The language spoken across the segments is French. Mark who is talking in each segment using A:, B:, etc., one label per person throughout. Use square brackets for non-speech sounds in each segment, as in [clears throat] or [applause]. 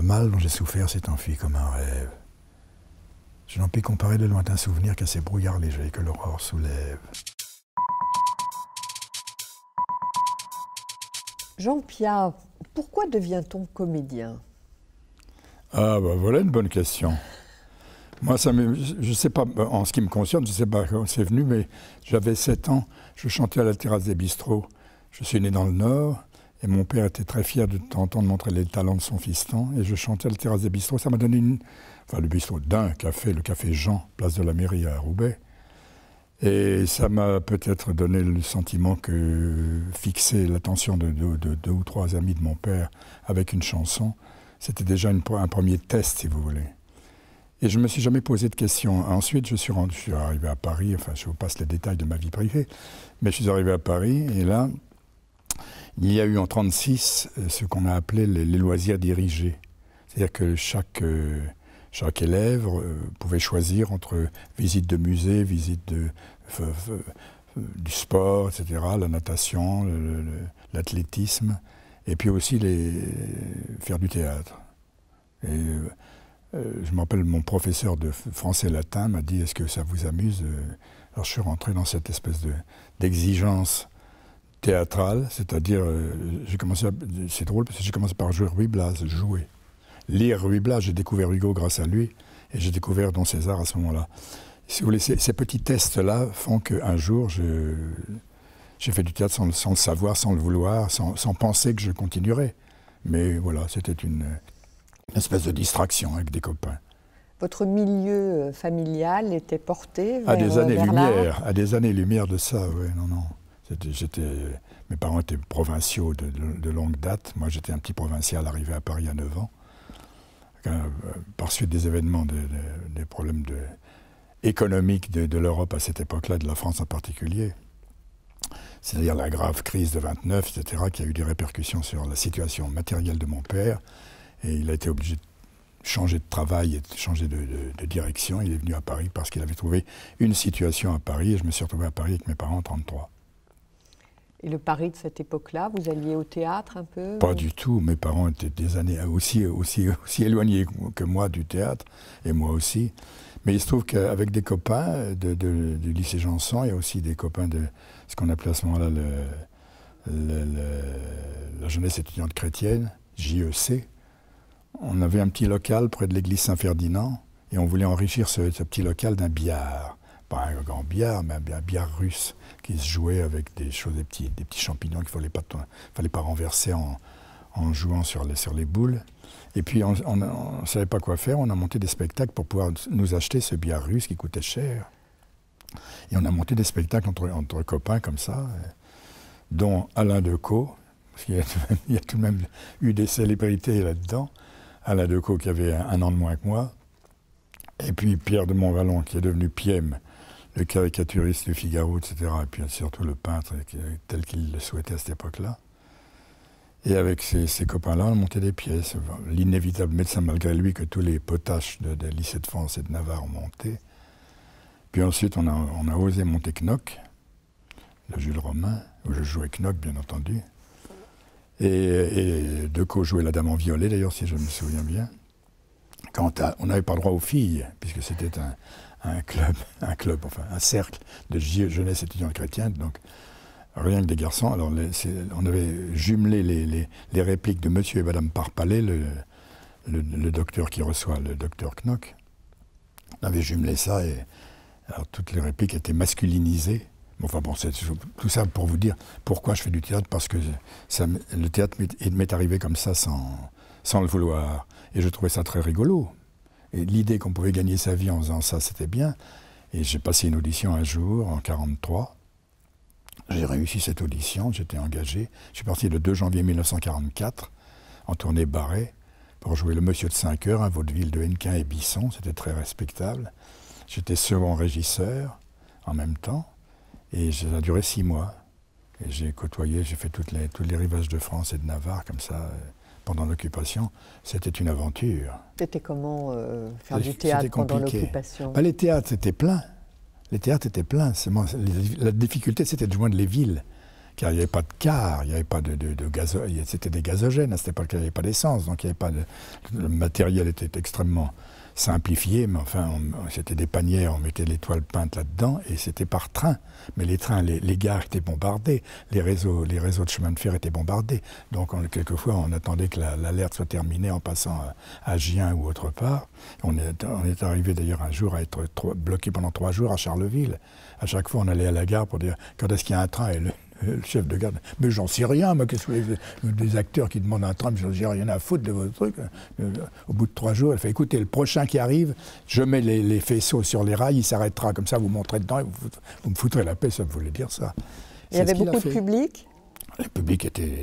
A: Le mal dont j'ai souffert s'est enfui comme un rêve. Je n'en puis comparer de lointains souvenirs qu'à ces brouillards légers que l'aurore soulève.
B: Jean-Pierre, pourquoi devient-on comédien
A: Ah, bah, voilà une bonne question. Moi, ça je ne sais pas, bah, en ce qui me concerne, je ne sais pas comment c'est venu, mais j'avais 7 ans, je chantais à la terrasse des bistrots. Je suis né dans le Nord, et mon père était très fier de t'entendre montrer les talents de son fiston. Et je chantais à la terrasse des bistrots. Ça m'a donné une. Enfin, le bistrot d'un café, le café Jean, place de la mairie à Roubaix. Et ça m'a peut-être donné le sentiment que fixer l'attention de, deux ou trois amis de mon père avec une chanson, c'était déjà un premier test, si vous voulez. Et je ne me suis jamais posé de questions. Ensuite, je suis, rendu, je suis arrivé à Paris, enfin, je vous passe les détails de ma vie privée, mais je suis arrivé à Paris, et là, il y a eu en 1936 euh, ce qu'on a appelé les, loisirs dirigés. C'est-à-dire que chaque, euh, chaque élève euh, pouvait choisir entre visite de musée, visite de, du sport, etc., la natation, l'athlétisme, et puis aussi les, faire du théâtre. Et, je m'appelle rappelle, mon professeur de français latin m'a dit Est-ce que ça vous amuse Alors je suis rentré dans cette espèce d'exigence théâtral c'est-à-dire, euh, j'ai commencé, c'est drôle parce que j'ai commencé par jouer Ruy Blas, jouer, lire Ruy Blas. J'ai découvert Hugo grâce à lui et j'ai découvert Don César à ce moment-là. Si vous ces, petits tests-là font qu'un jour, j'ai fait du théâtre sans, le savoir, sans le vouloir, sans, penser que je continuerais. Mais voilà, c'était une, espèce de distraction avec des copains
B: votre milieu euh, familial était porté vers, à des euh, années lumière,
A: à des années lumière de ça, oui, non, non. J'étais, mes parents étaient provinciaux de, longue date. Moi, j'étais un petit provincial arrivé à Paris à 9 ans. Euh, par suite des événements, des problèmes économiques de, l'Europe à cette époque-là, de la France en particulier, c'est-à-dire la grave crise de 29, etc., qui a eu des répercussions sur la situation matérielle de mon père. Et il a été obligé de changer de travail et de changer de, direction. Il est venu à Paris parce qu'il avait trouvé une situation à Paris et je me suis retrouvé à Paris avec mes parents en 33.
B: Et le pari de cette époque-là, vous alliez au théâtre un peu Pas du
A: tout. Mes parents étaient des années aussi, aussi, aussi éloignés que moi du théâtre, et moi aussi. Mais il se trouve qu'avec des copains du lycée Janson, il y a aussi des copains de ce qu'on appelait à ce moment-là la jeunesse étudiante chrétienne, JEC. On avait un petit local près de l'église Saint-Ferdinand, et on voulait enrichir ce petit local d'un billard pas un grand billard, mais un billard russe qui se jouait avec des choses, des petits, des petits champignons qu'il ne fallait pas, fallait pas renverser en, jouant sur les, les boules. Et puis on ne savait pas quoi faire, on a monté des spectacles pour pouvoir nous acheter ce billard russe qui coûtait cher. Et on a monté des spectacles entre, entre copains comme ça, dont Alain Decaux, parce qu'il y, a tout de même eu des célébrités là-dedans. Alain Decaux qui avait un, an de moins que moi, et puis Pierre de Montvalon qui est devenu Piem, le caricaturiste du Figaro, etc., et puis surtout le peintre tel qu'il le souhaitait à cette époque-là. Et avec ses copains-là, on montait des pièces. L'inévitable médecin, malgré lui, que tous les potaches de, des lycées de France et de Navarre ont monté. Puis ensuite, on a, osé monter Knock, le Jules Romain, où je jouais Knock, bien entendu. Et, De Decaux jouait la Dame en violet, d'ailleurs, si je me souviens bien. Quand on n'avait pas droit aux filles, puisque c'était un, un club, un club, enfin un cercle de e, jeunesse étudiante chrétienne, donc rien que des garçons. Alors on avait jumelé les, répliques de Monsieur et Madame Parpalais, le, docteur qui reçoit le docteur Knock. On avait jumelé ça et alors toutes les répliques étaient masculinisées. Enfin bon, c'est tout ça pour vous dire pourquoi je fais du théâtre, parce que le théâtre m'est arrivé comme ça sans, sans le vouloir. Et je trouvais ça très rigolo l'idée qu'on pouvait gagner sa vie en faisant ça, c'était bien. Et j'ai passé une audition un jour, en 1943. J'ai réussi cette audition, j'étais engagé. Je suis parti le 2 janvier 1944, en tournée Barret pour jouer le Monsieur de 5 heures, à vaudeville de Hennequin et Bisson. C'était très respectable. J'étais second régisseur en même temps. Et ça a duré six mois. Et j'ai côtoyé, j'ai fait toutes tous les rivages de France et de Navarre comme ça. Euh, pendant l'occupation, c'était une aventure.
B: C'était comment euh, faire du théâtre pendant l'occupation ah, Les
A: théâtres étaient pleins. Les théâtres étaient pleins. La difficulté, c'était de joindre les villes. Car il n'y avait pas de car, il n'y avait pas de, de, C'était des gazogènes pas qu'il il n'y avait pas d'essence, donc il avait pas de... Le matériel était extrêmement simplifié, mais enfin, c'était des panières, on mettait les toiles peintes là-dedans, et c'était par train. Mais les trains, les, gares étaient bombardées, les réseaux, les réseaux de chemin de fer étaient bombardés. Donc, quelquefois, on attendait que l'alerte soit terminée en passant à, Gien ou autre part. On est, on est arrivé d'ailleurs un jour à être bloqué pendant trois jours à Charleville. À chaque fois, on allait à la gare pour dire quand est-ce qu'il y a un train, euh, le chef de garde. Mais j'en sais rien, moi, qu'est-ce que les, des acteurs qui demandent un tram, j'en sais rien à foutre de votre truc. Hein. Euh, au bout de trois jours, elle fait écoutez, le prochain qui arrive, je mets les, faisceaux sur les rails, il s'arrêtera. Comme ça, vous montrez dedans et vous, me foutrez la paix, ça voulait dire ça. Il y avait beaucoup de public Le public était,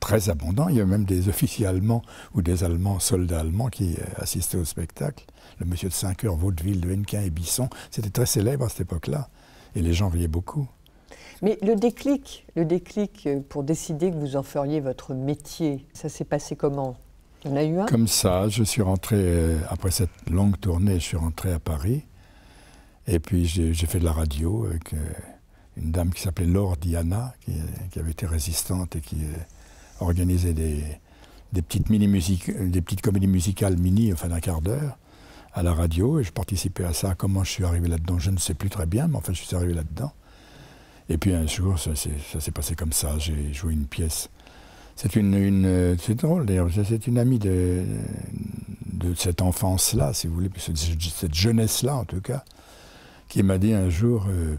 A: très abondant. Il y avait même des officiers allemands ou des Allemands, soldats allemands qui euh, assistaient au spectacle. Le monsieur de 5 heures, Vaudeville, de Hennequin et Bisson, c'était très célèbre à cette époque-là. Et les gens riaient beaucoup.
B: Mais le déclic, le déclic pour décider que vous en feriez votre métier, ça s'est passé comment Il y en a eu un
A: Comme ça, je suis rentré, euh, après cette longue tournée, je suis rentré à Paris. Et puis j'ai fait de la radio avec euh, une dame qui s'appelait Laure Diana, qui, euh, avait été résistante et qui organisait des, petites, mini des petites comédies musicales mini, enfin d'un quart d'heure, à la radio. Et je participais à ça. Comment je suis arrivé là-dedans, je ne sais plus très bien, mais enfin je suis arrivé là-dedans. Et puis un jour, ça, s'est passé comme ça. J'ai joué une pièce. C'est une, c'est drôle d'ailleurs. C'est une amie de, de cette enfance-là, si vous voulez, cette jeunesse-là en tout cas, qui m'a dit un jour. Euh,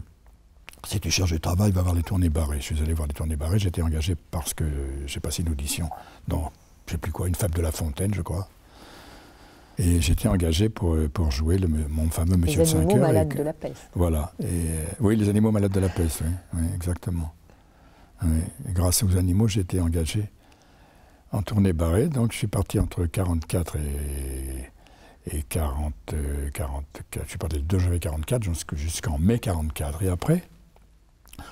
A: si tu cherches du travail, va voir les tournées barrées. Je suis allé voir les tournées barrées, j'étais engagé parce que j'ai passé une audition dans, je sais plus quoi, une fable de La Fontaine, je crois, et j'étais engagé pour, euh, pour jouer mon fameux Monsieur de 5 Les animaux malades de la peste. Voilà. Euh, oui, les animaux malades de la peste, oui, exactement. grâce aux animaux, j'étais engagé en tournée barrée. Donc je suis parti entre 44 et, 40, 44. Euh, je suis parti le 2 janvier 44 jusqu'en mai 44. Et après,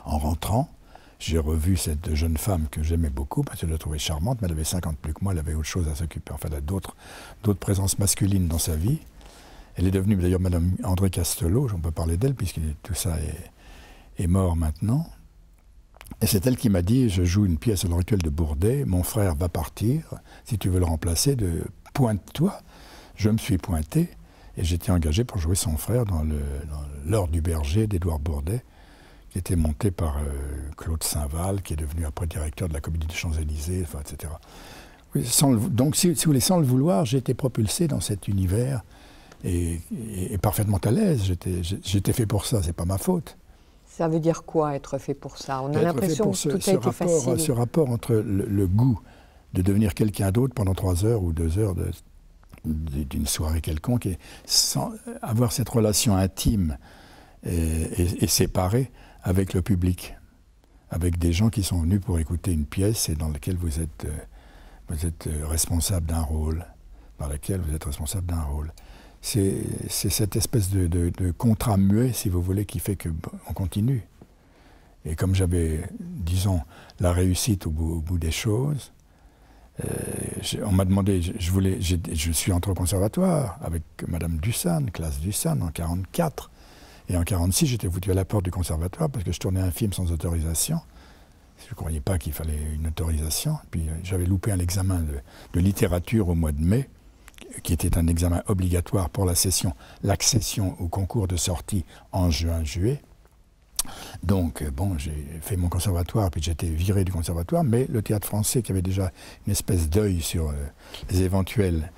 A: en rentrant, j'ai revu cette jeune femme que j'aimais beaucoup parce que je la trouvais charmante, mais elle avait 50 plus que moi, elle avait autre chose à s'occuper. Enfin, elle d'autres présences masculines dans sa vie. Elle est devenue d'ailleurs Madame André Castelot, on peut parler d'elle puisque tout ça est, mort maintenant. Et c'est elle qui m'a dit, je joue une pièce à l'oracule de Bourdet, mon frère va partir, si tu veux le remplacer, de pointe-toi. Je me suis pointé et j'étais engagé pour jouer son frère dans l'heure du Berger d'Édouard Bourdet qui était monté par euh, Claude Saint-Val, qui est devenu après directeur de la Comédie des Champs-Élysées, enfin, etc. donc, si, vous voulez, sans le vouloir, j'ai été propulsé dans cet univers et, parfaitement à l'aise. J'étais fait pour ça, c'est pas ma faute.
B: Ça veut dire quoi être fait pour ça On a l'impression que tout a été rapport, facile. Ce
A: rapport entre le, goût de devenir quelqu'un d'autre pendant trois heures ou deux heures d'une soirée quelconque et sans avoir cette relation intime et, et séparée, avec le public, avec des gens qui sont venus pour écouter une pièce et dans laquelle vous êtes, euh, vous êtes euh, responsable d'un rôle, dans laquelle vous êtes responsable d'un rôle. C'est cette espèce de, contrat muet, si vous voulez, qui fait qu'on continue. Et comme j'avais, disons, la réussite au bout, des choses, euh, on m'a demandé, je, voulais, je suis entre au conservatoire avec Madame Dussan, classe Dussan en 1944. Et en 1946, j'étais foutu à la porte du conservatoire parce que je tournais un film sans autorisation. Je ne croyais pas qu'il fallait une autorisation. Puis euh, j'avais loupé un examen de, littérature au mois de mai, qui était un examen obligatoire pour la session, l'accession au concours de sortie en juin-juillet. Donc, euh, bon, j'ai fait mon conservatoire, puis j'étais viré du conservatoire, mais le théâtre français, qui avait déjà une espèce d'œil sur euh, les éventuels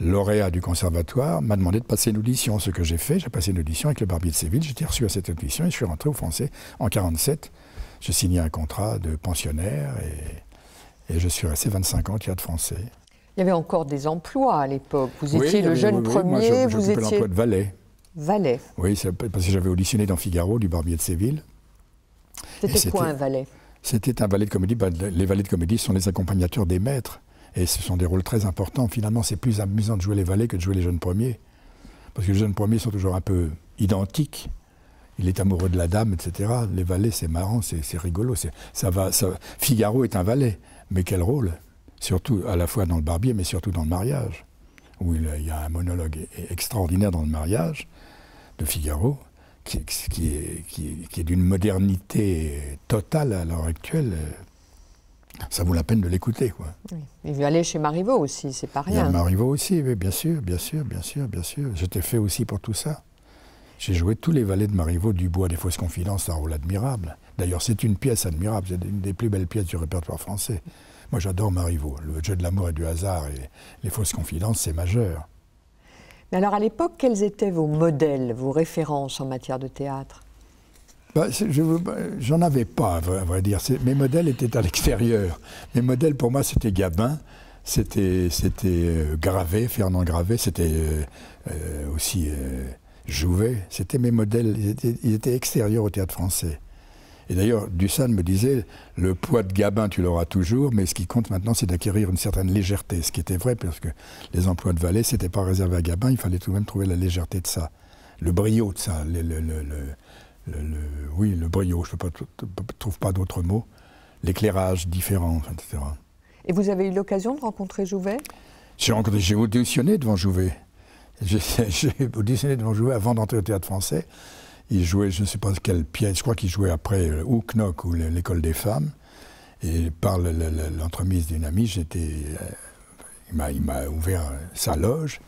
A: lauréat du conservatoire, m'a demandé de passer une audition. Ce que j'ai fait, j'ai passé une audition avec le barbier de Séville, j'étais reçu à cette audition et je suis rentré au Français en 1947. Je signé un contrat de pensionnaire et, je suis resté 25 ans au de français.
B: Il y avait encore des emplois à l'époque. Vous étiez le jeune premier, vous étiez... l'emploi de valet. Valet.
A: Oui, parce que j'avais auditionné dans Figaro du barbier de Séville.
B: C'était quoi un valet
A: C'était un valet de comédie. Ben, les valets de comédie sont les accompagnateurs des maîtres. Et ce sont des rôles très importants. Finalement, c'est plus amusant de jouer les valets que de jouer les jeunes premiers. Parce que les jeunes premiers sont toujours un peu identiques. Il est amoureux de la dame, etc. Les valets, c'est marrant, c'est rigolo. Ça va, Figaro est un valet, mais quel rôle Surtout à la fois dans le barbier, mais surtout dans le mariage, où il, y a un monologue e, e, extraordinaire dans le mariage de Figaro, qui est d'une modernité totale à l'heure actuelle ça vaut la peine de l'écouter. Quoi.
B: Oui. Et vous chez Marivaux aussi, c'est pas rien. Marivaux
A: aussi, oui, bien sûr, bien sûr, bien sûr, bien sûr. J'étais fait aussi pour tout ça. J'ai joué tous les valets de Marivaux, bois, des fausses confidences, un rôle admirable. D'ailleurs, c'est une pièce admirable, c'est une des plus belles pièces du répertoire français. Moi, j'adore Marivaux. Le jeu de l'amour et du hasard et les fausses confidences, c'est majeur.
B: Mais alors, à l'époque, quels étaient vos modèles, vos références en matière de théâtre
A: bah, J'en avais pas, à vrai, dire. Mes modèles étaient à l'extérieur. Mes modèles, pour moi, c'était Gabin, c'était c'était euh, Gravé, Fernand Gravé, c'était euh, euh, aussi Jouvet. C'était mes modèles, ils étaient, extérieurs au théâtre français. Et d'ailleurs, Dussan me disait, le poids de Gabin, tu l'auras toujours, mais ce qui compte maintenant, c'est d'acquérir une certaine légèreté. Ce qui était vrai, parce que les emplois de ce n'était pas réservé à Gabin, il fallait tout de même trouver la légèreté de ça, le brio de ça, le oui, le brio, je ne trouve pas d'autres mots, l'éclairage différent, etc.
B: Et vous avez eu l'occasion de rencontrer Jouvet
A: J'ai rencontré, auditionné devant Jouvet. [laughs] J'ai auditionné devant Jouvet avant d'entrer au théâtre français. Il jouait, je ne sais pas quelle pièce, je crois qu'il jouait après euh, ou Knock ou l'école des femmes. Et par l'entremise d'une amie, j'étais, euh, il m'a ouvert euh, sa loge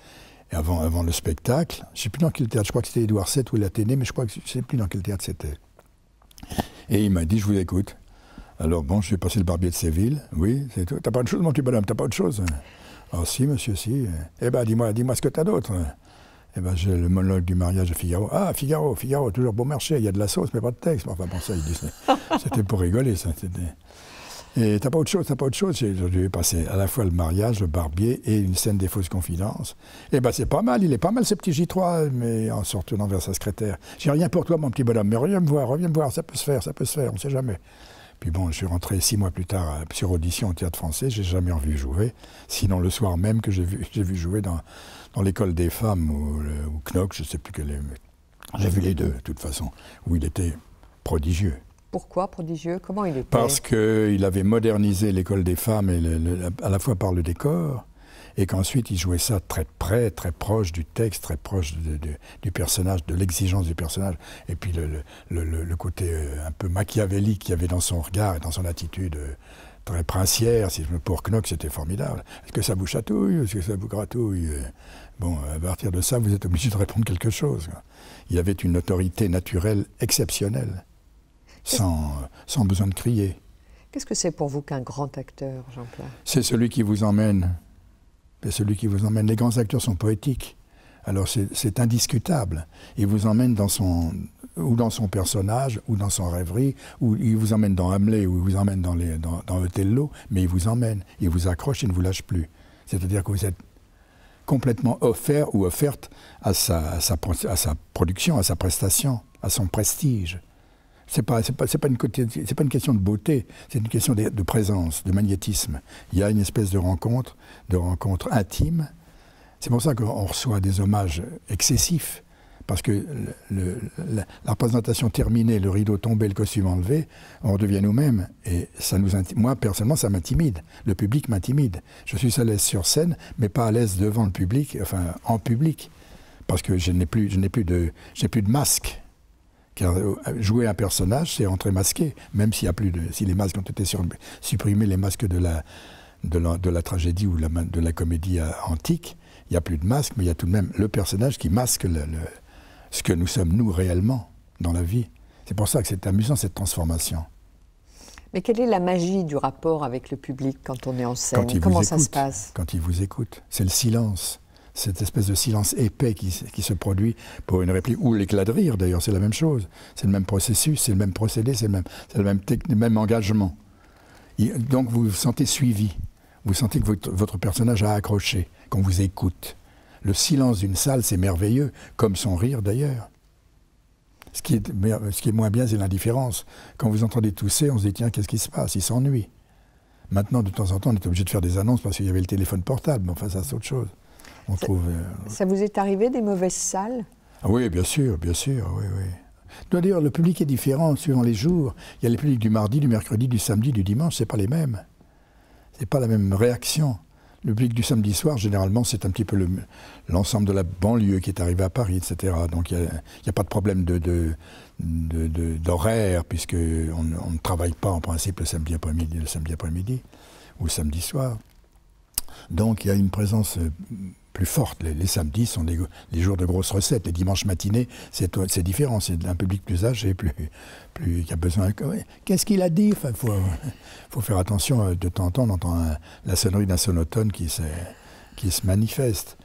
A: avant, avant le spectacle, je ne sais plus dans quel théâtre, je crois que c'était Édouard VII ou l'Athénée, mais je crois que ne sais plus dans quel théâtre c'était. Et il m'a dit, je vous écoute. Alors bon, je suis passé le barbier de Séville, oui, c'est tout. T'as pas de chose, mon petit bonhomme, t'as pas autre chose Ah si, monsieur, si. Eh ben, dis-moi, dis-moi ce que t'as d'autre. Eh ben, j'ai le monologue du mariage de Figaro. Ah, Figaro, Figaro, toujours bon marché, il y a de la sauce, mais pas de texte. Enfin bon, ça, [laughs] C'était pour rigoler, ça. C'était... Et t'as pas autre chose, t'as pas autre chose. J'ai dû passer à la fois le mariage, le barbier et une scène des fausses confidences. Et ben c'est pas mal, il est pas mal ce petit J3, mais en se retournant vers sa secrétaire. J'ai rien pour toi, mon petit bonhomme, mais reviens me voir, reviens me voir, ça peut se faire, ça peut se faire, on sait jamais. Puis bon, je suis rentré six mois plus tard euh, sur audition au théâtre français, j'ai jamais revu jouer, sinon le soir même que j'ai vu, [laughs] jouer dans, l'école des femmes ou, ou Knock, je sais plus quel est. J'ai vu les deux, de toute façon, où il était prodigieux.
B: Pourquoi prodigieux Comment il était Parce
A: qu'il avait modernisé l'école des femmes et à la fois par le décor, et qu'ensuite il jouait ça très près, très proche du texte, très proche du personnage, de l'exigence du personnage, et puis le, côté euh, un peu machiavélique qu'il y avait dans son regard et dans son attitude euh, très princière, si je me pour Knock, c'était formidable. Est-ce que ça vous chatouille Est-ce que ça vous gratouille euh Bon, à partir de ça, vous êtes obligé de répondre quelque chose. Il avait une autorité naturelle exceptionnelle sans, sans besoin de crier.
B: Qu'est-ce que c'est pour vous qu'un grand acteur, Jean-Pierre
A: C'est celui qui vous emmène. C'est ben, celui qui vous emmène. Les grands acteurs sont poétiques. Alors c'est indiscutable. Il vous emmène dans son, ou dans son personnage, ou dans son rêverie, ou il vous emmène dans Hamlet, ou il vous emmène dans, les, dans, dans Othello, mais il vous emmène, il vous accroche, il ne vous lâche plus. C'est-à-dire que vous êtes complètement offert ou offerte à sa, à sa, à sa production, à sa prestation, à son prestige. C'est pas, pas, une, question de beauté, c'est une question de, présence, de magnétisme. Il y a une espèce de rencontre, de rencontre intime. C'est pour ça qu'on reçoit des hommages excessifs, parce que la, représentation terminée, le rideau tombé, le costume enlevé, on redevient nous-mêmes. Et ça nous moi, personnellement, ça m'intimide. Le public m'intimide. Je suis à l'aise sur scène, mais pas à l'aise devant le public, enfin, en public. Parce que je n'ai plus, je plus, de, plus de masque. Car euh, jouer un personnage, c'est entrer masqué, même s'il y a plus de, si les masques ont été supprimés, les masques de la, de la, tragédie ou la, de la comédie euh, antique, il n'y a plus de masque, mais il y a tout de même le personnage qui masque ce que nous sommes, nous, réellement, dans la vie. C'est pour ça que c'est amusant, cette transformation.
B: Mais quelle est la magie du rapport avec le public quand on est en scène Comment ça se passe
A: Quand il vous écoute, c'est le silence cette espèce de silence épais qui, se produit pour une réplique, ou l'éclat de rire d'ailleurs, c'est la même chose. C'est le même processus, c'est le même procédé, c'est le même, le même, même engagement. donc vous vous sentez suivi, vous sentez que votre, personnage a accroché, qu'on vous écoute. Le silence d'une salle, c'est merveilleux, comme son rire d'ailleurs. Ce qui, est, ce qui est moins bien, c'est l'indifférence. Quand vous entendez tousser, on se dit tiens, qu'est-ce qui se passe Il s'ennuie. Maintenant, de temps en temps, on est obligé de faire des annonces parce qu'il y avait le téléphone portable, mais enfin, ça, c'est autre chose. Euh,
B: ça, vous est arrivé des mauvaises salles
A: ah Oui, bien sûr, bien sûr, oui, oui. D'ailleurs, le public est différent suivant les jours. Il y a les publics du mardi, du mercredi, du samedi, du dimanche, c'est pas les mêmes. ce n'est pas la même réaction. Le public du samedi soir, généralement, c'est un petit peu l'ensemble de la banlieue qui est arrivée à Paris, etc. Donc il n'y a, pas de problème d'horaire, de, puisque on, ne travaille pas en principe le samedi après-midi, le samedi après-midi ou le samedi soir. Donc il y a une présence euh, plus forte. Les, samedis sont des, jours de grosses recettes. Les dimanches matinées, c'est différent. C'est un public plus âgé, plus, plus, qui a besoin. Qu'est-ce qu'il a dit Il faut, faire attention. Euh, de temps en temps, on entend la sonnerie d'un sonotone qui se, qui se manifeste.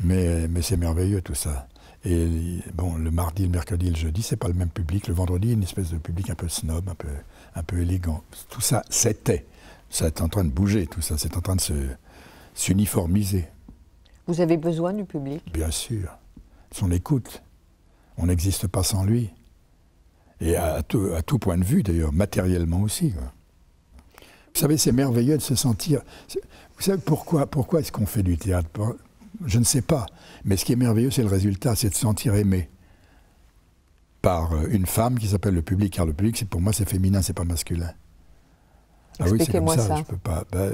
A: Mais, mais c'est merveilleux tout ça. Et bon, le mardi, le mercredi, le jeudi, c'est pas le même public. Le vendredi, une espèce de public un peu snob, un peu, un peu élégant. Tout ça, c'était. Ça est en train de bouger, tout ça. C'est en train de s'uniformiser.
B: Vous avez besoin du public
A: Bien sûr. Son écoute. On n'existe pas sans lui. Et à tout, point de vue, d'ailleurs, matériellement aussi. Vous savez, c'est merveilleux de se sentir. Vous savez pourquoi, pourquoi est-ce qu'on fait du théâtre Je ne sais pas. Mais ce qui est merveilleux, c'est le résultat, c'est de se sentir aimé par euh, une femme qui s'appelle le public, car le public, pour moi, c'est féminin, c'est pas masculin. Ah oui, c'est comme ça. Je ne peux, pas, bah,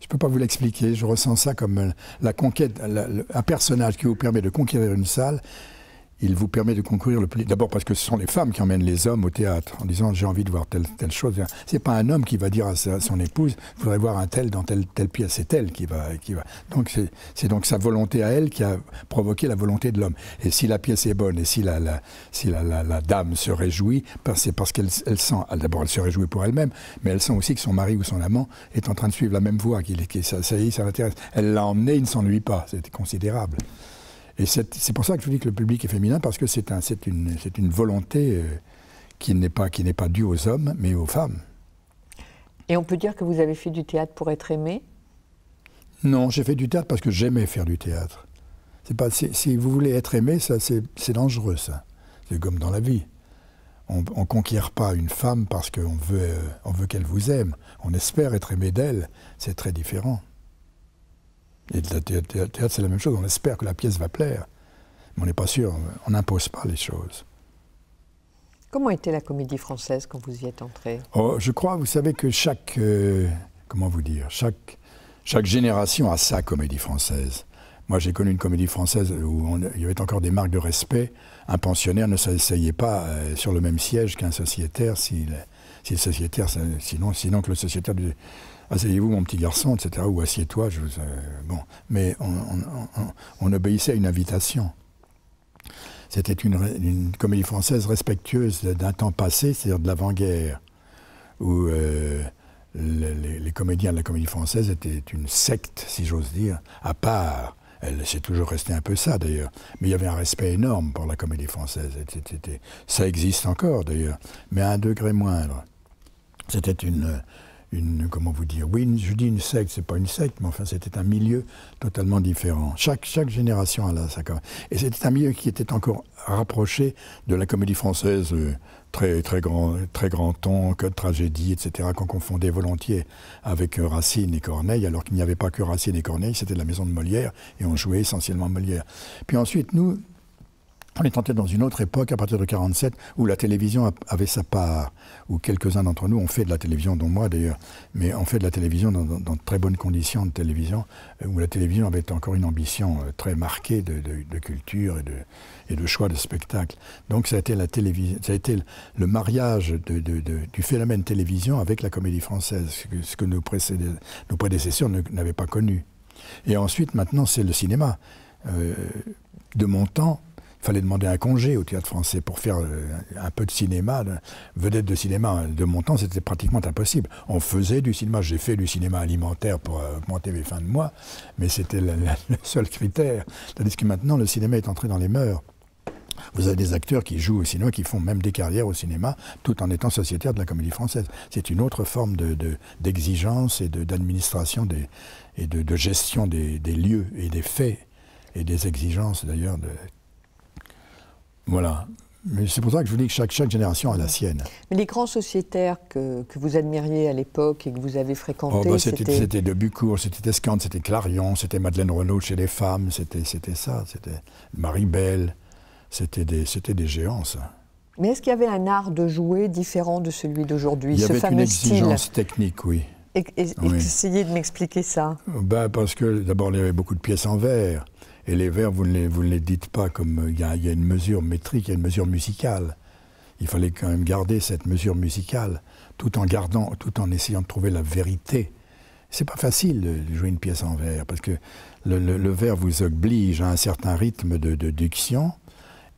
A: je peux pas vous l'expliquer. Je ressens ça comme euh, la conquête, un personnage qui vous permet de conquérir une salle il vous permet de concourir le plus. D'abord parce que ce sont les femmes qui emmènent les hommes au théâtre en disant j'ai envie de voir telle, chose. chose. n'est pas un homme qui va dire à, son épouse je voudrais voir un tel dans telle, pièce, c'est elle qui va, qui va. Donc c'est donc sa volonté à elle qui a provoqué la volonté de l'homme. Et si la pièce est bonne et si la, si la, dame se réjouit, c'est parce qu'elle elle sent, ah, d'abord elle se réjouit pour elle-même, mais elle sent aussi que son mari ou son amant est en train de suivre la même voie, qu'il est, ça, ça l'intéresse. Elle l'a emmené, il ne s'ennuie pas, c'était considérable. Et c'est pour ça que je dis que le public est féminin, parce que c'est un, une, volonté euh, qui n'est pas, pas due aux hommes, mais aux femmes.
B: Et on peut dire que vous avez fait du théâtre pour être aimé
A: Non, j'ai fait du théâtre parce que j'aimais faire du théâtre. Pas, si vous voulez être aimé, c'est dangereux, ça. C'est comme dans la vie. On ne conquiert pas une femme parce qu'on veut, euh, on veut qu'elle vous aime. On espère être aimé d'elle. C'est très différent. Et le théâtre, c'est la même chose. On espère que la pièce va plaire, mais on n'est pas sûr. On n'impose pas les choses.
B: Comment était la comédie française quand vous y êtes entré
A: oh, Je crois, vous savez que chaque, euh, comment vous dire, chaque, chaque génération a sa comédie française. Moi, j'ai connu une comédie française où on, il y avait encore des marques de respect. Un pensionnaire ne s'essayait pas euh, sur le même siège qu'un sociétaire, si le sociétaire, sinon, sinon que le sociétaire asseyez-vous mon petit garçon, etc. Ou assieds-toi. Je vous, euh, bon, mais on, obéissait à une invitation. C'était une, comédie française respectueuse d'un temps passé, c'est-à-dire de l'avant-guerre, où euh, les, les, comédiens de la comédie française étaient une secte, si j'ose dire, à part. Elle s'est toujours restée un peu ça d'ailleurs, mais il y avait un respect énorme pour la comédie française. Etc. Ça existe encore d'ailleurs, mais à un degré moindre. C'était une, une, comment vous dire, oui, je dis une secte, c'est pas une secte, mais enfin c'était un milieu totalement différent. Chaque, chaque génération a là Et c'était un milieu qui était encore rapproché de la comédie française, euh, très, très, grand, très grand ton, que tragédie, etc., qu'on confondait volontiers avec euh, Racine et Corneille, alors qu'il n'y avait pas que Racine et Corneille, c'était la maison de Molière, et on jouait essentiellement Molière. Puis ensuite, nous, on est tenté dans une autre époque, à partir de 47, où la télévision avait sa part, où quelques-uns d'entre nous ont fait de la télévision, dont moi d'ailleurs, mais on fait de la télévision dans, de très bonnes conditions de télévision, euh, où la télévision avait encore une ambition euh, très marquée de, culture et de, et de, choix de spectacle. Donc ça a été, la télévision, ça a été le mariage du phénomène télévision avec la comédie française, ce que, nos, prédécesseurs n'avaient pas connu. Et ensuite, maintenant, c'est le cinéma. Euh, de mon temps, fallait demander un congé au théâtre français pour faire euh, un peu de cinéma. Vedette de cinéma de mon temps, c'était pratiquement impossible. On faisait du cinéma, j'ai fait du cinéma alimentaire pour augmenter mes fins de mois, mais c'était le seul critère. Tandis que maintenant, le cinéma est entré dans les mœurs. Vous avez des acteurs qui jouent au cinéma, qui font même des carrières au cinéma, tout en étant sociétaires de la comédie française. C'est une autre forme d'exigence de, de, et d'administration et de, gestion des, des, lieux et des faits et des exigences d'ailleurs voilà. Mais c'est pour ça que je vous dis que chaque, génération a la sienne.
B: Mais les grands sociétaires que, vous admiriez à l'époque et que vous avez fréquentés, oh, bah, c'était, de
A: Bucourt, c'était Escante, c'était Clarion, c'était Madeleine Renault chez les femmes, c'était, c'était ça, c'était Marie Belle, c'était des, c'était des géants, ça.
B: Mais est-ce qu'il y avait un art de jouer différent de celui d'aujourd'hui Il y avait une exigence
A: technique, oui.
B: Et, Essayez de m'expliquer ça.
A: Bah, parce que d'abord, il y avait beaucoup de pièces en verre. Et les vers, vous ne les, dites pas comme. Euh, il y, a, une mesure métrique, il y a une mesure musicale. Il fallait quand même garder cette mesure musicale, tout en gardant, tout en essayant de trouver la vérité. C'est pas facile de jouer une pièce en vers, parce que le, le, vers vous oblige à un certain rythme de, diction,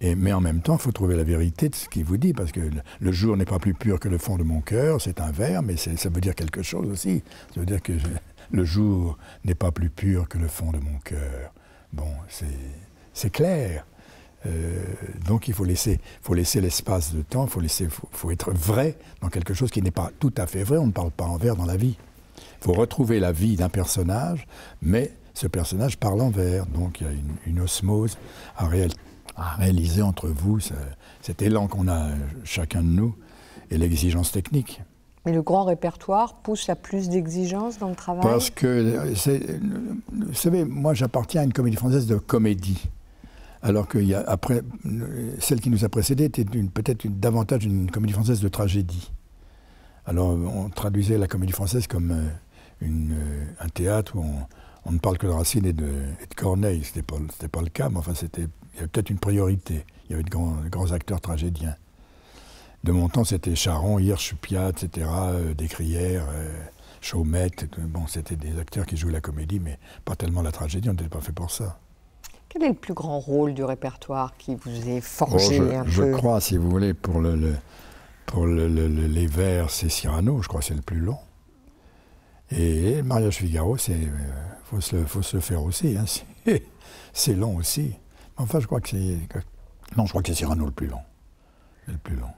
A: et, mais en même temps, il faut trouver la vérité de ce qu'il vous dit, parce que le, jour n'est pas plus pur que le fond de mon cœur, c'est un vers, mais ça veut dire quelque chose aussi. Ça veut dire que le jour n'est pas plus pur que le fond de mon cœur. Bon, c'est clair. Euh, donc il faut laisser, faut laisser l'espace de temps, il faut, faut, être vrai dans quelque chose qui n'est pas tout à fait vrai, on ne parle pas en vers dans la vie. Il faut retrouver la vie d'un personnage, mais ce personnage parle en vers, donc il y a une, osmose à, réaliser entre vous, cet élan qu'on a chacun de nous et l'exigence technique.
B: Mais le grand répertoire pousse à plus d'exigences dans le travail Parce
A: que, vous savez, moi j'appartiens à une comédie française de comédie. Alors que après, celle qui nous a précédé était peut-être davantage une comédie française de tragédie. Alors on traduisait la comédie française comme euh, une, euh, un théâtre où on, ne parle que de Racine et de, Corneille. Ce n'était pas, le cas, mais enfin, il y avait peut-être une priorité. Il y avait de grands acteurs tragédiens de mon temps, c'était Charon, Hirsch, Piat, etc., euh, Descrières, euh, Chaumette. Bon, c'était des acteurs qui jouaient la comédie, mais pas tellement la tragédie, on n'était pas fait pour ça.
B: Quel est le plus grand rôle du répertoire qui vous est oh, forgé je, un peu Je crois,
A: si vous voulez, pour, le, pour les vers, c'est Cyrano, je crois que c'est le plus long. Et, le Mariage Figaro, il euh, faut, se le faire aussi. Hein. [laughs] c'est long aussi. Enfin, je crois que c'est. Non, je crois que c'est Cyrano le plus long.
B: Le plus long.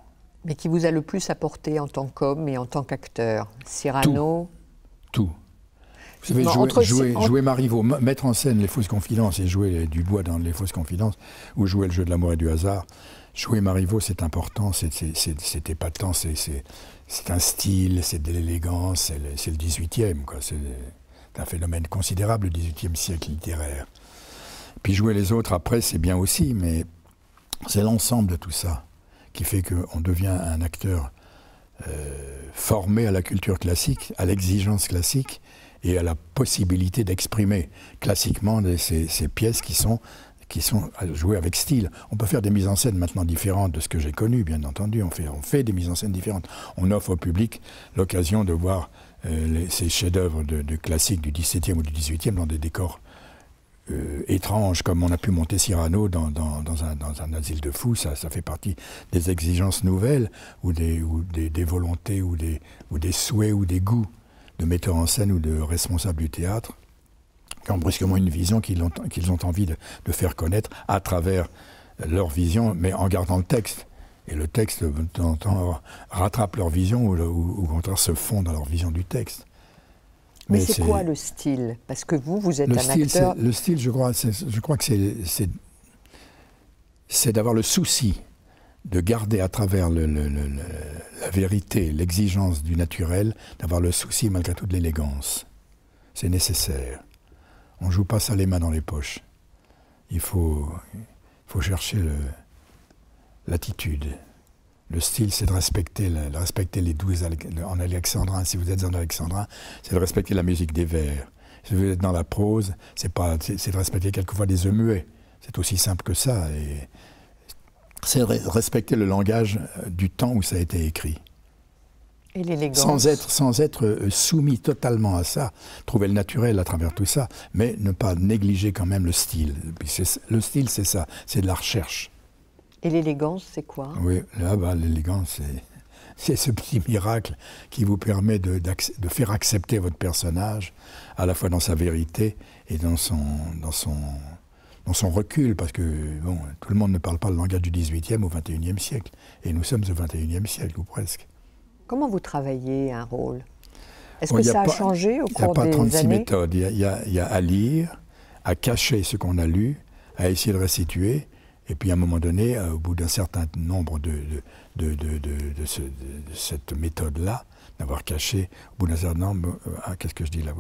B: Mais qui vous a le plus apporté en tant qu'homme et en tant qu'acteur Cyrano
A: Tout. Vous savez, jouer, Marivaux, mettre en scène les fausses confidences et jouer du bois dans les fausses confidences, ou jouer le jeu de l'amour et du hasard, jouer Marivaux, c'est important, c'est épatant, c'est un style, c'est de l'élégance, c'est le, 18e, c'est un phénomène considérable, le 18e siècle littéraire. Puis jouer les autres après, c'est bien aussi, mais c'est l'ensemble de tout ça qui fait qu'on devient un acteur euh, formé à la culture classique, à l'exigence classique et à la possibilité d'exprimer classiquement ces, pièces qui sont, jouées avec style. On peut faire des mises en scène maintenant différentes de ce que j'ai connu, bien entendu. On fait, des mises en scène différentes. On offre au public l'occasion de voir euh, ces chefs-d'œuvre de, de classiques du XVIIe ou du XVIIIe dans des décors euh, étrange, comme on a pu monter Cyrano dans, un, asile de fous, ça, fait partie des exigences nouvelles, ou des, volontés, ou des, souhaits, ou des goûts de metteurs en scène ou de responsables du théâtre, qui ont brusquement une vision qu'ils ont, envie de, faire connaître à travers leur vision, mais en gardant le texte. Et le texte, de temps en temps, rattrape leur vision, ou, ou au contraire se fond dans leur vision du texte. Mais, c'est quoi
B: le style Parce que vous, vous êtes un acteur.
A: Le style, je crois, je crois que c'est d'avoir le souci de garder à travers la vérité, l'exigence du naturel, d'avoir le souci malgré tout l'élégance. C'est nécessaire. On ne joue pas ça les mains dans les poches. il faut chercher l'attitude. Le style, c'est de respecter, le, respecter les douze en alexandrin. Si vous êtes en alexandrin, c'est de respecter la musique des vers. Si vous êtes dans la prose, c'est de respecter quelquefois des œufs muets. C'est aussi simple que ça. Et c'est respecter le langage euh, du temps où ça a été écrit.
B: Et l'élégance. Sans
A: être, sans être euh, soumis totalement à ça, trouver le naturel à travers tout ça, mais ne pas négliger quand même le style. Le style, c'est ça, c'est de la recherche.
B: Et l'élégance, c'est quoi Oui,
A: là, bah, l'élégance, c'est ce petit miracle qui vous permet de, de, faire accepter votre personnage, à la fois dans sa vérité et dans son, dans son, dans son recul, parce que bon, tout le monde ne parle pas le langage du 18e au 21e siècle, et nous sommes au 21e siècle, ou presque.
B: Comment vous travaillez un rôle Est-ce que ça a, changé au cours des années Il n'y a pas 36 méthodes.
A: Il y a à lire, à cacher ce qu'on a lu, à essayer de restituer, et puis à un moment donné, au bout d'un certain nombre de, de, cette méthode-là, d'avoir caché, au bout d'un certain nombre, ah, qu'est-ce que je dis là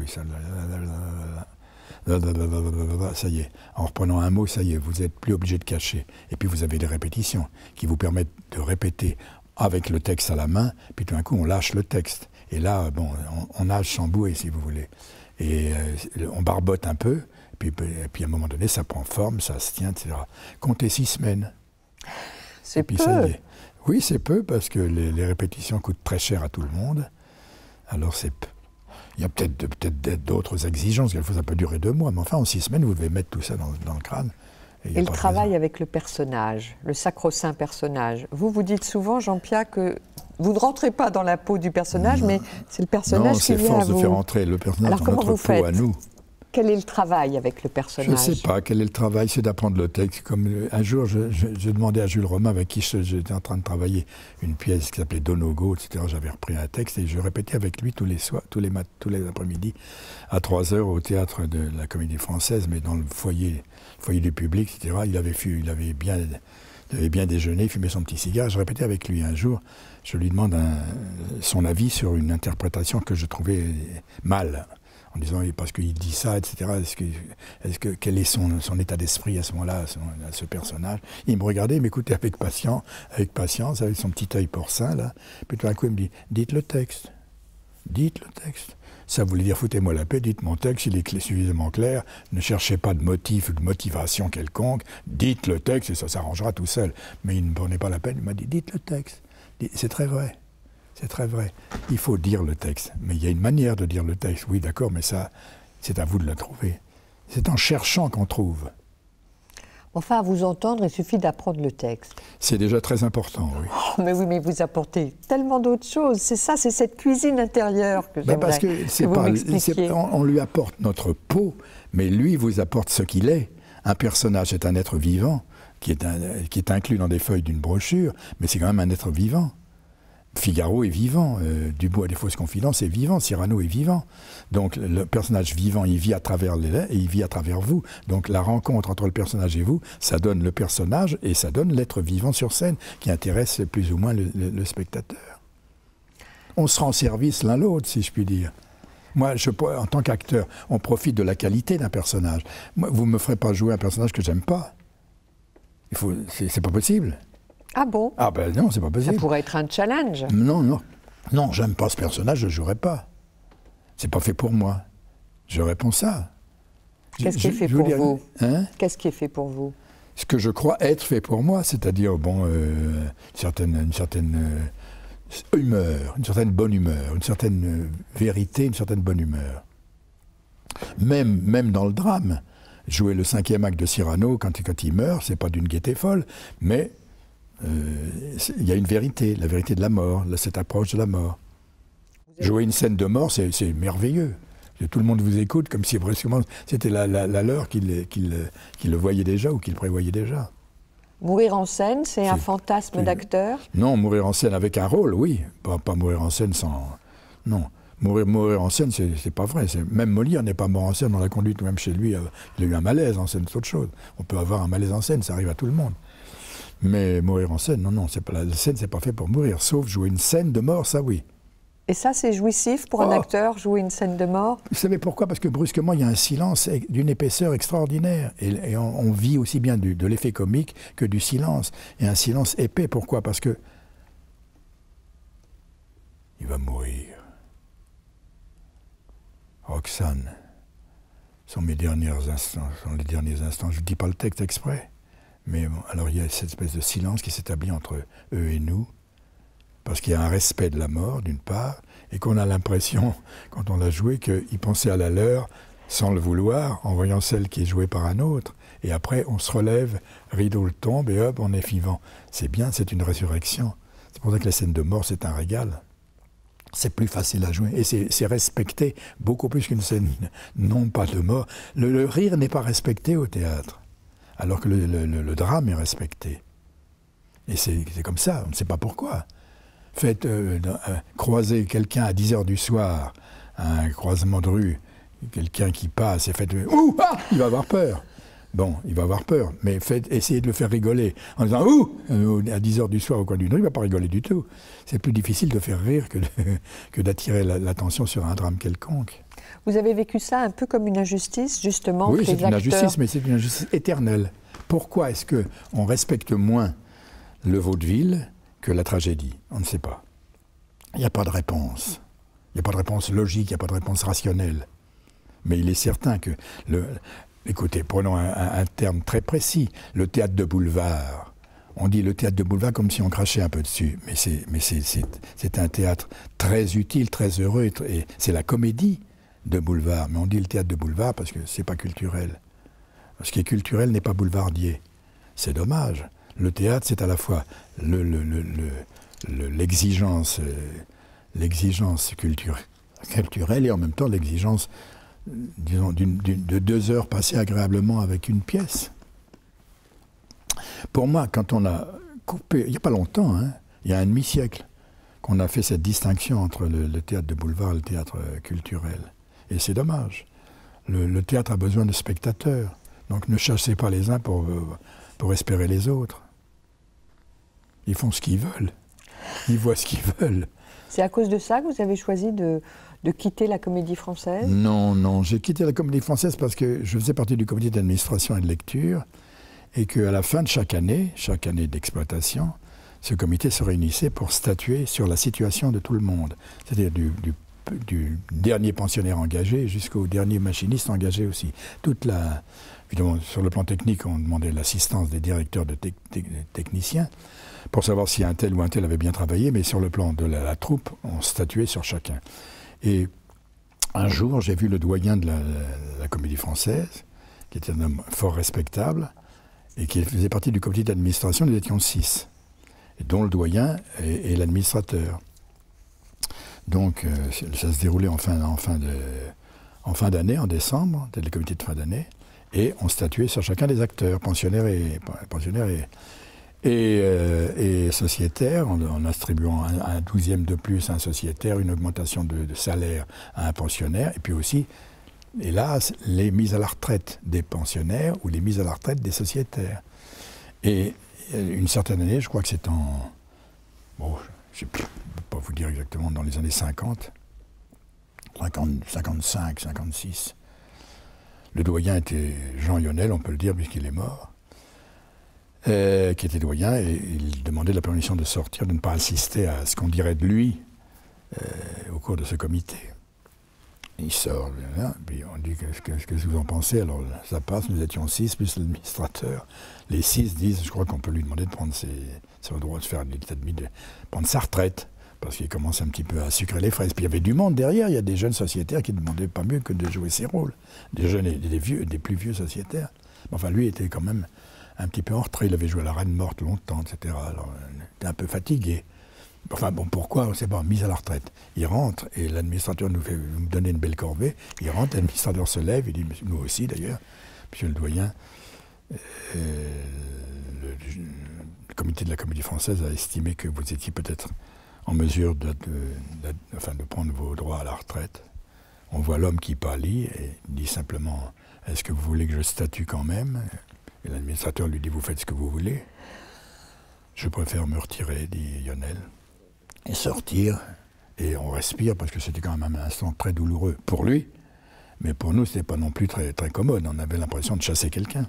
A: ça, y est, en reprenant un mot, ça y est, vous n'êtes plus obligé de cacher. Et puis vous avez des répétitions qui vous permettent de répéter avec le texte à la main, puis tout d'un coup on lâche le texte. Et là, bon, on, on nage sans bouée, si vous voulez. Et on barbote un peu, puis, ben, puis à un moment donné, ça prend forme, ça se tient, etc. Comptez six semaines. C'est peu. Oui, c'est peu parce que les, répétitions coûtent très cher à tout le monde. Alors c'est il y a peut-être peut d'autres exigences, quelquefois ça peut durer deux mois, mais enfin en six semaines, vous devez mettre tout ça dans, le crâne.
B: Et, le travail avec le personnage, le sacro-saint personnage. Vous, vous dites souvent, Jean-Pierre, que vous ne rentrez pas dans la peau du personnage, mais c'est le personnage qui vient à vous. Non, c'est force de faire entrer
A: le personnage dans notre peau à nous.
B: Quel est le travail avec le personnage Je ne sais
A: pas quel est le travail, c'est d'apprendre le texte. Comme un jour, je demandais à Jules Romain, avec qui j'étais en train de travailler, une pièce qui s'appelait Donogo, etc. J'avais repris un texte et je répétais avec lui tous les soirs, tous les matins, tous les après-midi, à 3 heures au théâtre de la Comédie Française, mais dans le foyer, foyer du public, etc. Il avait, bien il avait bien il avait bien déjeuné, son petit cigare. Je répétais avec lui un jour, je lui demande son avis sur une interprétation que je trouvais mal en disant parce qu'il dit ça, etc. Est-ce que, est que, quel est son, état d'esprit à ce moment-là, à, ce personnage Il me regardait, il m'écoutait avec patience, avec patience, avec son petit œil porcin là. Puis tout d'un coup, il me dit dites le texte, dites le texte. Ça voulait dire foutez-moi la paix, dites mon texte, il est suffisamment clair, ne cherchez pas de motif ou de motivation quelconque, dites le texte et ça s'arrangera tout seul. Mais il ne prenait pas la peine, il m'a dit dites le texte. C'est très vrai. C'est très vrai. Il faut dire le texte. Mais il y a une manière de dire le texte. Oui, d'accord, mais ça, c'est à vous de le trouver. C'est en cherchant qu'on trouve.
B: Enfin, à vous entendre, il suffit d'apprendre le texte.
A: C'est déjà très important, oui.
B: Oh, mais oui, mais vous apportez tellement d'autres choses. C'est ça, c'est cette cuisine intérieure que ben Parce que, c'est pas, on,
A: on, lui apporte notre peau, mais lui vous apporte ce qu'il est. Un personnage est un être vivant qui est, qui est inclus dans des feuilles d'une brochure, mais c'est quand même un être vivant. Figaro est vivant, euh, Dubois des fausses confidences est vivant, Cyrano est vivant. Donc le personnage vivant, il vit à travers les et il vit à travers vous. Donc la rencontre entre le personnage et vous, ça donne le personnage et ça donne l'être vivant sur scène qui intéresse plus ou moins le, spectateur. On se rend service l'un l'autre, si je puis dire. Moi, en tant qu'acteur, on profite de la qualité d'un personnage. vous ne me ferez pas jouer un personnage que j'aime pas. C'est pas possible. Ah bon Ah ben non, c'est pas possible. Ça pourrait
B: être un challenge.
A: Non, non. Non, j'aime pas ce personnage, je ne jouerai pas. C'est pas fait pour moi. Je réponds ça.
B: Hein Qu'est-ce qui est fait pour vous
A: Qu'est-ce qui est fait pour vous Ce que je crois être fait pour moi, c'est-à-dire bon, euh, une certaine, euh, humeur, une certaine bonne humeur, une certaine euh, vérité, une certaine bonne humeur. Même, même dans le drame, jouer le cinquième acte de Cyrano quand, quand il meurt, c'est pas d'une gaieté folle, mais euh, il y a une vérité, la vérité de la mort, cette approche de la mort. Jouer une scène de mort, c'est merveilleux. Tout le monde vous écoute comme si c'était la, la, la, leur qu'il le voyait déjà ou qu'il prévoyait déjà.
B: Mourir en scène, c'est un fantasme d'acteur
A: Non, mourir en scène avec un rôle, oui. Pas, mourir en scène sans. Non. Mourir, mourir en scène, c'est pas vrai. Même Molière n'est pas mort en scène dans la conduite, même chez lui, euh, il a eu un malaise en scène, c'est autre chose. On peut avoir un malaise en scène, ça arrive à tout le monde. Mais mourir en scène, non, non, c'est pas, la scène, c'est pas fait pour mourir, sauf jouer une scène de mort, ça oui.
B: Et ça, c'est jouissif pour un oh. acteur, jouer une scène de mort
A: Vous savez pourquoi Parce que brusquement, il y a un silence d'une épaisseur extraordinaire. Et, on, vit aussi bien de l'effet comique que du silence. Et un silence épais, pourquoi Parce que. Il va mourir. Roxane, sont mes derniers instants, sont les derniers instants. Je ne dis pas le texte exprès. Mais bon, alors il y a cette espèce de silence qui s'établit entre eux et nous, parce qu'il y a un respect de la mort, d'une part, et qu'on a l'impression, [laughs] quand on l'a joué, qu'ils pensaient à la leur sans le vouloir, en voyant celle qui est jouée par un autre, et après on se relève, rideau le tombe, et hop, on est vivant. C'est bien, c'est une résurrection. C'est pour ça que la scène de mort, c'est un régal. C'est plus facile à jouer et c'est respecté beaucoup plus qu'une scène [laughs] non pas de mort. le rire n'est pas respecté au théâtre alors que le, drame est respecté. Et c'est comme ça, on ne sait pas pourquoi. Faites euh, euh, croiser quelqu'un à 10 heures du soir, un croisement de rue, quelqu'un qui passe et faites Ouh ah, Il va avoir peur. Bon, il va avoir peur, mais essayez de le faire rigoler en disant Ouh euh, À 10 heures du soir au coin d'une rue, il ne va pas rigoler du tout. C'est plus difficile de faire rire que [laughs] d'attirer l'attention sur un drame quelconque.
B: Vous avez vécu ça un peu comme une injustice, justement Oui, c'est une injustice,
A: mais c'est une injustice éternelle. Pourquoi est-ce que on respecte moins le vaudeville que la tragédie On ne sait pas. Il n'y a pas de réponse. Il n'y a pas de réponse logique, il n'y a pas de réponse rationnelle. Mais il est certain que le, Écoutez, prenons un, terme très précis, le théâtre de boulevard. On dit le théâtre de boulevard comme si on crachait un peu dessus, mais c'est un théâtre très utile, très heureux, et c'est la comédie de boulevard. Mais on dit le théâtre de boulevard parce que c'est pas culturel. Ce qui est culturel n'est pas boulevardier. C'est dommage. Le théâtre, c'est à la fois l'exigence euh, le, culturelle et en même temps l'exigence, disons, de deux heures passées agréablement avec une pièce. Pour moi, quand on a coupé, il n'y a pas longtemps, hein, il y a un demi-siècle, qu'on a fait cette distinction entre le, théâtre de boulevard et le théâtre euh, culturel. Et c'est dommage. Le, théâtre a besoin de spectateurs. Donc ne chassez pas les uns pour, euh, pour espérer les autres. Ils font ce qu'ils veulent. Ils voient ce qu'ils [laughs] veulent.
B: C'est à cause de ça que vous avez choisi de, de quitter la comédie française
A: Non, non. J'ai quitté la comédie française parce que je faisais partie du comité d'administration et de lecture et qu'à la fin de chaque année, chaque année d'exploitation, ce comité se réunissait pour statuer sur la situation de tout le monde, c'est-à-dire du, du, du dernier pensionnaire engagé jusqu'au dernier machiniste engagé aussi. Toute la, sur le plan technique, on demandait l'assistance des directeurs de techniciens pour savoir si un tel ou un tel avait bien travaillé, mais sur le plan de la, troupe, on statuait sur chacun. Et un jour, j'ai vu le doyen de la, comédie française, qui était un homme fort respectable, et qui faisait partie du comité d'administration nous étions six, dont le doyen et l'administrateur. Donc, euh, ça se déroulait en fin, d'année, en décembre, c'était le comité de fin d'année, et on statuait sur chacun des acteurs, pensionnaires et, pensionnaires et, euh, sociétaires, en, attribuant un, douzième de plus à un sociétaire, une augmentation de, salaire à un pensionnaire, et puis aussi, hélas, les mises à la retraite des pensionnaires ou les mises à la retraite des sociétaires. Et euh, une certaine année, je crois que c'est en... Bon, je ne peux pas vous dire exactement, dans les années 50, 50 55, 56. Le doyen était Jean Lionel, on peut le dire, puisqu'il est mort, euh, qui était doyen, et il demandait la permission de sortir, de ne pas assister à ce qu'on dirait de lui euh, au cours de ce comité. Il sort, puis on dit qu'est-ce que, que, vous en pensez Alors ça passe, nous étions six, plus l'administrateur. Les six disent, je crois qu'on peut lui demander de prendre ses, ça a le droit de faire prendre sa retraite parce qu'il commence un petit peu à sucrer les fraises. Puis il y avait du monde derrière, il y a des jeunes sociétaires qui ne demandaient pas mieux que de jouer ses rôles, des jeunes et des vieux, des plus vieux sociétaires. Enfin, lui était quand même un petit peu en retrait, il avait joué à la Reine Morte longtemps, etc. Alors, il était un peu fatigué. Enfin bon, pourquoi On ne sait pas, mise à la retraite. Il rentre et l'administrateur nous fait nous donner une belle corvée. Il rentre, l'administrateur se lève, il dit, nous aussi d'ailleurs, monsieur le doyen, euh, le comité de la Comédie Française a estimé que vous étiez peut-être en mesure de, prendre vos droits à la retraite. On voit l'homme qui pâlit et dit simplement Est-ce que vous voulez que je statue quand même Et l'administrateur lui dit Vous faites ce que vous voulez. Je préfère me retirer, dit Lionel, et sortir. Et on respire parce que c'était quand même un instant très douloureux pour lui, mais pour nous, ce n'était pas non plus très, très commode. On avait l'impression de chasser quelqu'un.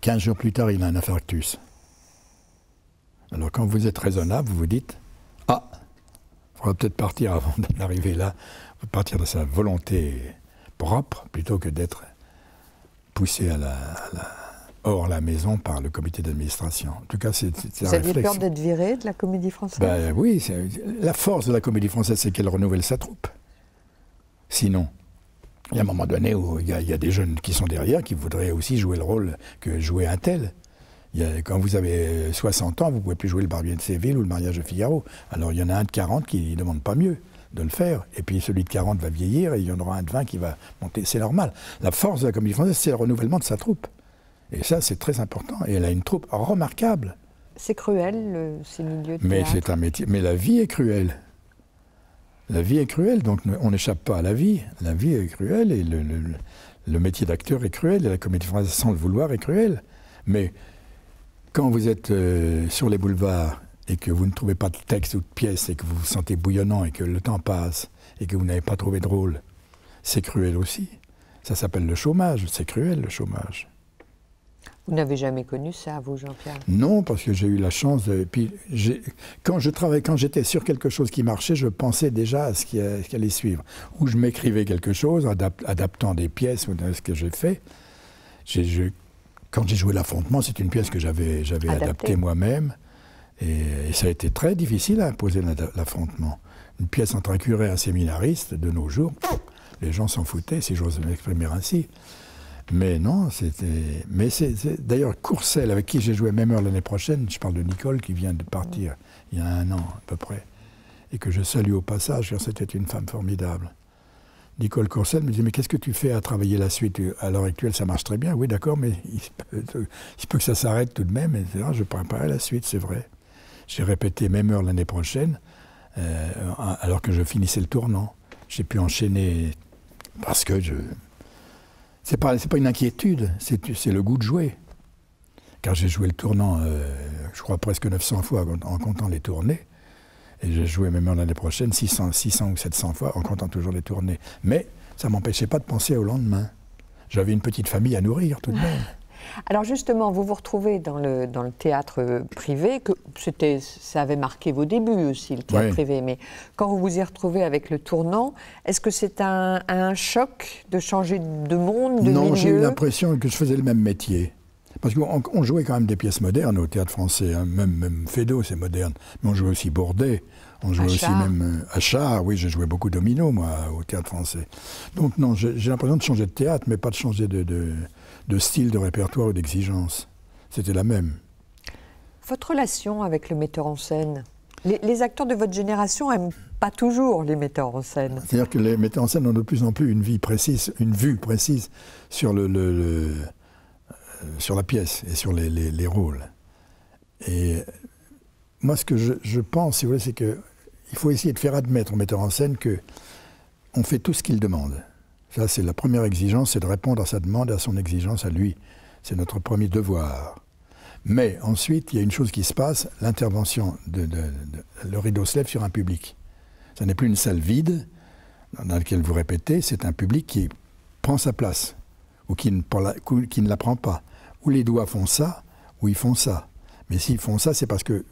A: Quinze jours plus tard, il a un infarctus. Alors quand vous êtes raisonnable, vous vous dites Ah, il faudra peut-être partir avant [laughs] d'arriver là, partir de sa volonté propre plutôt que d'être poussé à la, hors la maison par le comité d'administration. En tout cas, c'est la Vous aviez peur d'être
B: viré de la comédie française ben,
A: Oui, la force de la comédie française, c'est qu'elle renouvelle sa troupe. Sinon, il y a un moment donné où il y a des jeunes qui sont derrière qui voudraient aussi jouer le rôle que jouait un tel quand vous avez 60 euh, ans, vous ne pouvez plus jouer le barbier de Séville ou le mariage de Figaro. Alors il y en a un de 40 qui ne demande pas mieux de le faire. Et puis celui de 40 va vieillir et il y en aura un de 20 qui va monter. C'est normal. La force de la comédie française, c'est le renouvellement de sa troupe. Et ça, c'est très important. Et elle a une troupe remarquable.
B: C'est cruel, le, ces milieux de Mais c'est
A: un métier. Mais la vie est cruelle. La vie est cruelle, donc on n'échappe pas à la vie. La vie est cruelle et le, le métier d'acteur est cruel et la comédie française, sans le vouloir, est cruelle. Mais quand vous êtes euh, sur les boulevards et que vous ne trouvez pas de texte ou de pièce et que vous vous sentez bouillonnant et que le temps passe et que vous n'avez pas trouvé de rôle, c'est cruel aussi. Ça s'appelle le chômage, c'est cruel le chômage.
B: Vous n'avez jamais connu ça, vous, Jean-Pierre
A: Non, parce que j'ai eu la chance. De, puis, quand je travaillais, quand j'étais sur quelque chose qui marchait, je pensais déjà à ce qui, allait suivre. Ou je m'écrivais quelque chose, adaptant des pièces ou ce que j'ai fait. Quand j'ai joué L'affrontement, c'est une pièce que j'avais adaptée moi-même. Et, ça a été très difficile à imposer l'affrontement. Une pièce entre un curé et un séminariste, de nos jours, les gens s'en foutaient, si j'ose m'exprimer ainsi. Mais non, c'était. Mais c'est d'ailleurs Courcel avec qui j'ai joué même heure l'année prochaine. Je parle de Nicole qui vient de partir il y a un an à peu près, et que je salue au passage, c'était une femme formidable. Nicole Courcelle me dit mais qu'est-ce que tu fais à travailler la suite À l'heure actuelle, ça marche très bien, oui, d'accord, mais il se, peut, euh, que ça s'arrête tout de même. Et je prépare la suite, c'est vrai. J'ai répété même heure l'année prochaine, euh, alors que je finissais le tournant. J'ai pu enchaîner parce que je... C'est pas, pas une inquiétude, c'est le goût de jouer. Car j'ai joué le tournant, euh, je crois, presque 900 fois en comptant les tournées. Et j'ai joué même l'année prochaine 600, 600 ou 700 fois en comptant toujours les tournées. Mais ça ne m'empêchait pas de penser au lendemain. J'avais une petite famille à nourrir tout de même. [laughs]
B: Alors justement, vous vous retrouvez dans le, dans le théâtre euh, privé, que c'était, ça avait marqué vos débuts aussi, le théâtre privé, mais quand vous vous y retrouvez avec le tournant, est-ce que c'est un, choc de changer de monde, de Non, j'ai eu
A: l'impression que je faisais le même métier. Parce qu'on jouait quand même des pièces modernes au théâtre français, hein. même, même c'est moderne. Mais on jouait aussi Bordet. on jouait aussi même euh, Achard, oui, j'ai joué beaucoup Domino, moi, au théâtre français. Donc non, j'ai l'impression de changer de théâtre, mais pas de changer de, de, style, de répertoire ou d'exigence. C'était la même.
B: Votre relation avec le metteur en scène les, acteurs de votre génération aiment pas toujours les metteurs en scène.
A: C'est-à-dire que les metteurs en scène ont de plus en plus une vie précise, une vue précise sur le euh, sur la pièce et sur les, rôles. Et moi, ce que je, pense, si vous voulez, c'est qu'il faut essayer de faire admettre au metteur en scène que on fait tout ce qu'il demande. Ça, c'est la première exigence, c'est de répondre à sa demande et à son exigence à lui. C'est notre premier devoir. Mais ensuite, il y a une chose qui se passe, l'intervention de, le rideau se lève sur un public. Ça n'est plus une salle vide dans laquelle vous répétez, c'est un public qui prend sa place ou qui ne, qui ne la prend pas où les doigts font ça, ou ils font ça. Mais s'ils font ça, c'est parce que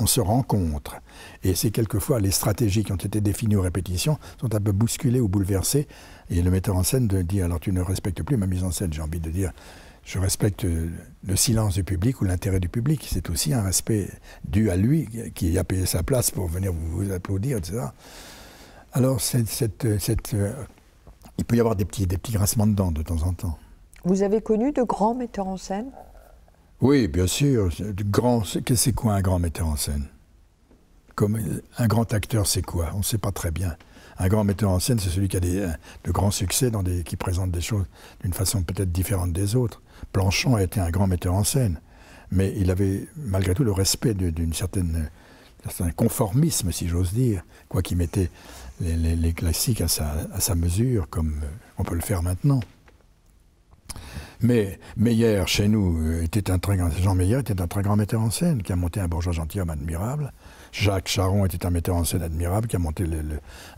A: on se rencontre. Et c'est quelquefois les stratégies qui ont été définies aux répétitions sont un peu bousculées ou bouleversées. Et le metteur en scène dit alors tu ne respectes plus ma mise en scène. J'ai envie de dire je respecte euh, le silence du public ou l'intérêt du public. C'est aussi un respect dû à lui qui a payé sa place pour venir vous applaudir, etc. Alors euh, euh, il peut y avoir des petits, des petits grincements de dents de temps en temps.
B: Vous avez connu de grands metteurs en scène
A: Oui, bien sûr. Qu'est-ce que c'est quoi un grand metteur en scène Comme euh, un grand acteur, c'est quoi On ne sait pas très bien. Un grand metteur en scène, c'est celui qui a des, euh, de grands succès, dans des, qui présente des choses d'une façon peut-être différente des autres. Planchon a été un grand metteur en scène, mais il avait malgré tout le respect d'une certaine un euh, conformisme, si j'ose dire, quoi qu'il mettait les, les, classiques à sa, à sa mesure, comme on peut le faire maintenant. Mais Meyer, chez nous, euh, était un très grand, Jean Meyer était un très grand metteur en scène, qui a monté un bourgeois gentilhomme admirable. Jacques Charon était un metteur en scène admirable, qui a monté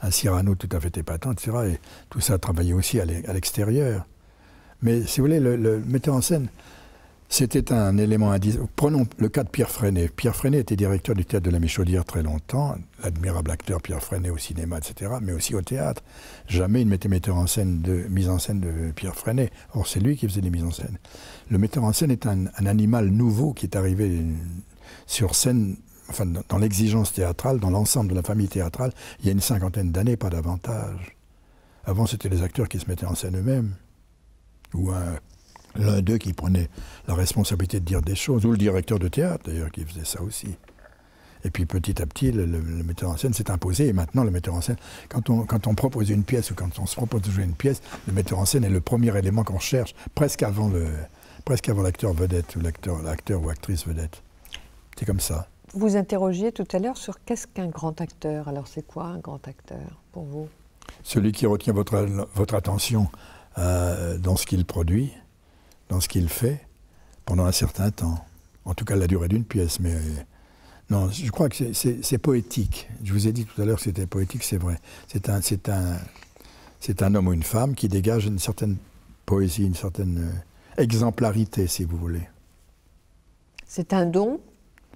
A: un Cyrano tout à fait épatant, etc. Et tout ça travaillait aussi à l'extérieur. Mais si vous voulez, le metteur en scène, c'était un élément indice. Prenons le cas de Pierre Freinet. Pierre Freinet était directeur du théâtre de la méchaudière très longtemps, l'admirable acteur Pierre Freinet au cinéma, etc., mais aussi au théâtre. Jamais il ne mettait metteur en scène de, mise en scène de Pierre Freinet. Or, c'est lui qui faisait les mises en scène. Le metteur en scène est un, un animal nouveau qui est arrivé sur scène, enfin, dans l'exigence théâtrale, dans l'ensemble de la famille théâtrale, il y a une cinquantaine d'années, pas davantage. Avant, c'était les acteurs qui se mettaient en scène eux-mêmes. Ou un l'un d'eux qui prenait la responsabilité de dire des choses, ou le directeur de théâtre d'ailleurs qui faisait ça aussi. Et puis petit à petit, le, metteur en scène s'est imposé. Et maintenant, le metteur en scène, quand on, propose une pièce ou quand on se propose de jouer une pièce, le metteur en scène est le premier élément qu'on cherche, presque avant, le, presque avant l'acteur vedette ou l'acteur, l'acteur ou actrice vedette. C'est comme ça.
B: Vous interrogiez tout à l'heure sur qu'est-ce qu'un grand acteur. Alors c'est quoi un grand acteur pour vous
A: Celui qui retient votre, attention euh, dans ce qu'il produit, dans ce qu'il fait pendant un certain temps. En tout cas, la durée d'une pièce. Mais euh, non, je crois que c'est poétique. Je vous ai dit tout à l'heure que c'était poétique, c'est vrai. C'est un, un, un homme ou une femme qui dégage une certaine poésie, une certaine euh, exemplarité, si vous voulez.
B: C'est un don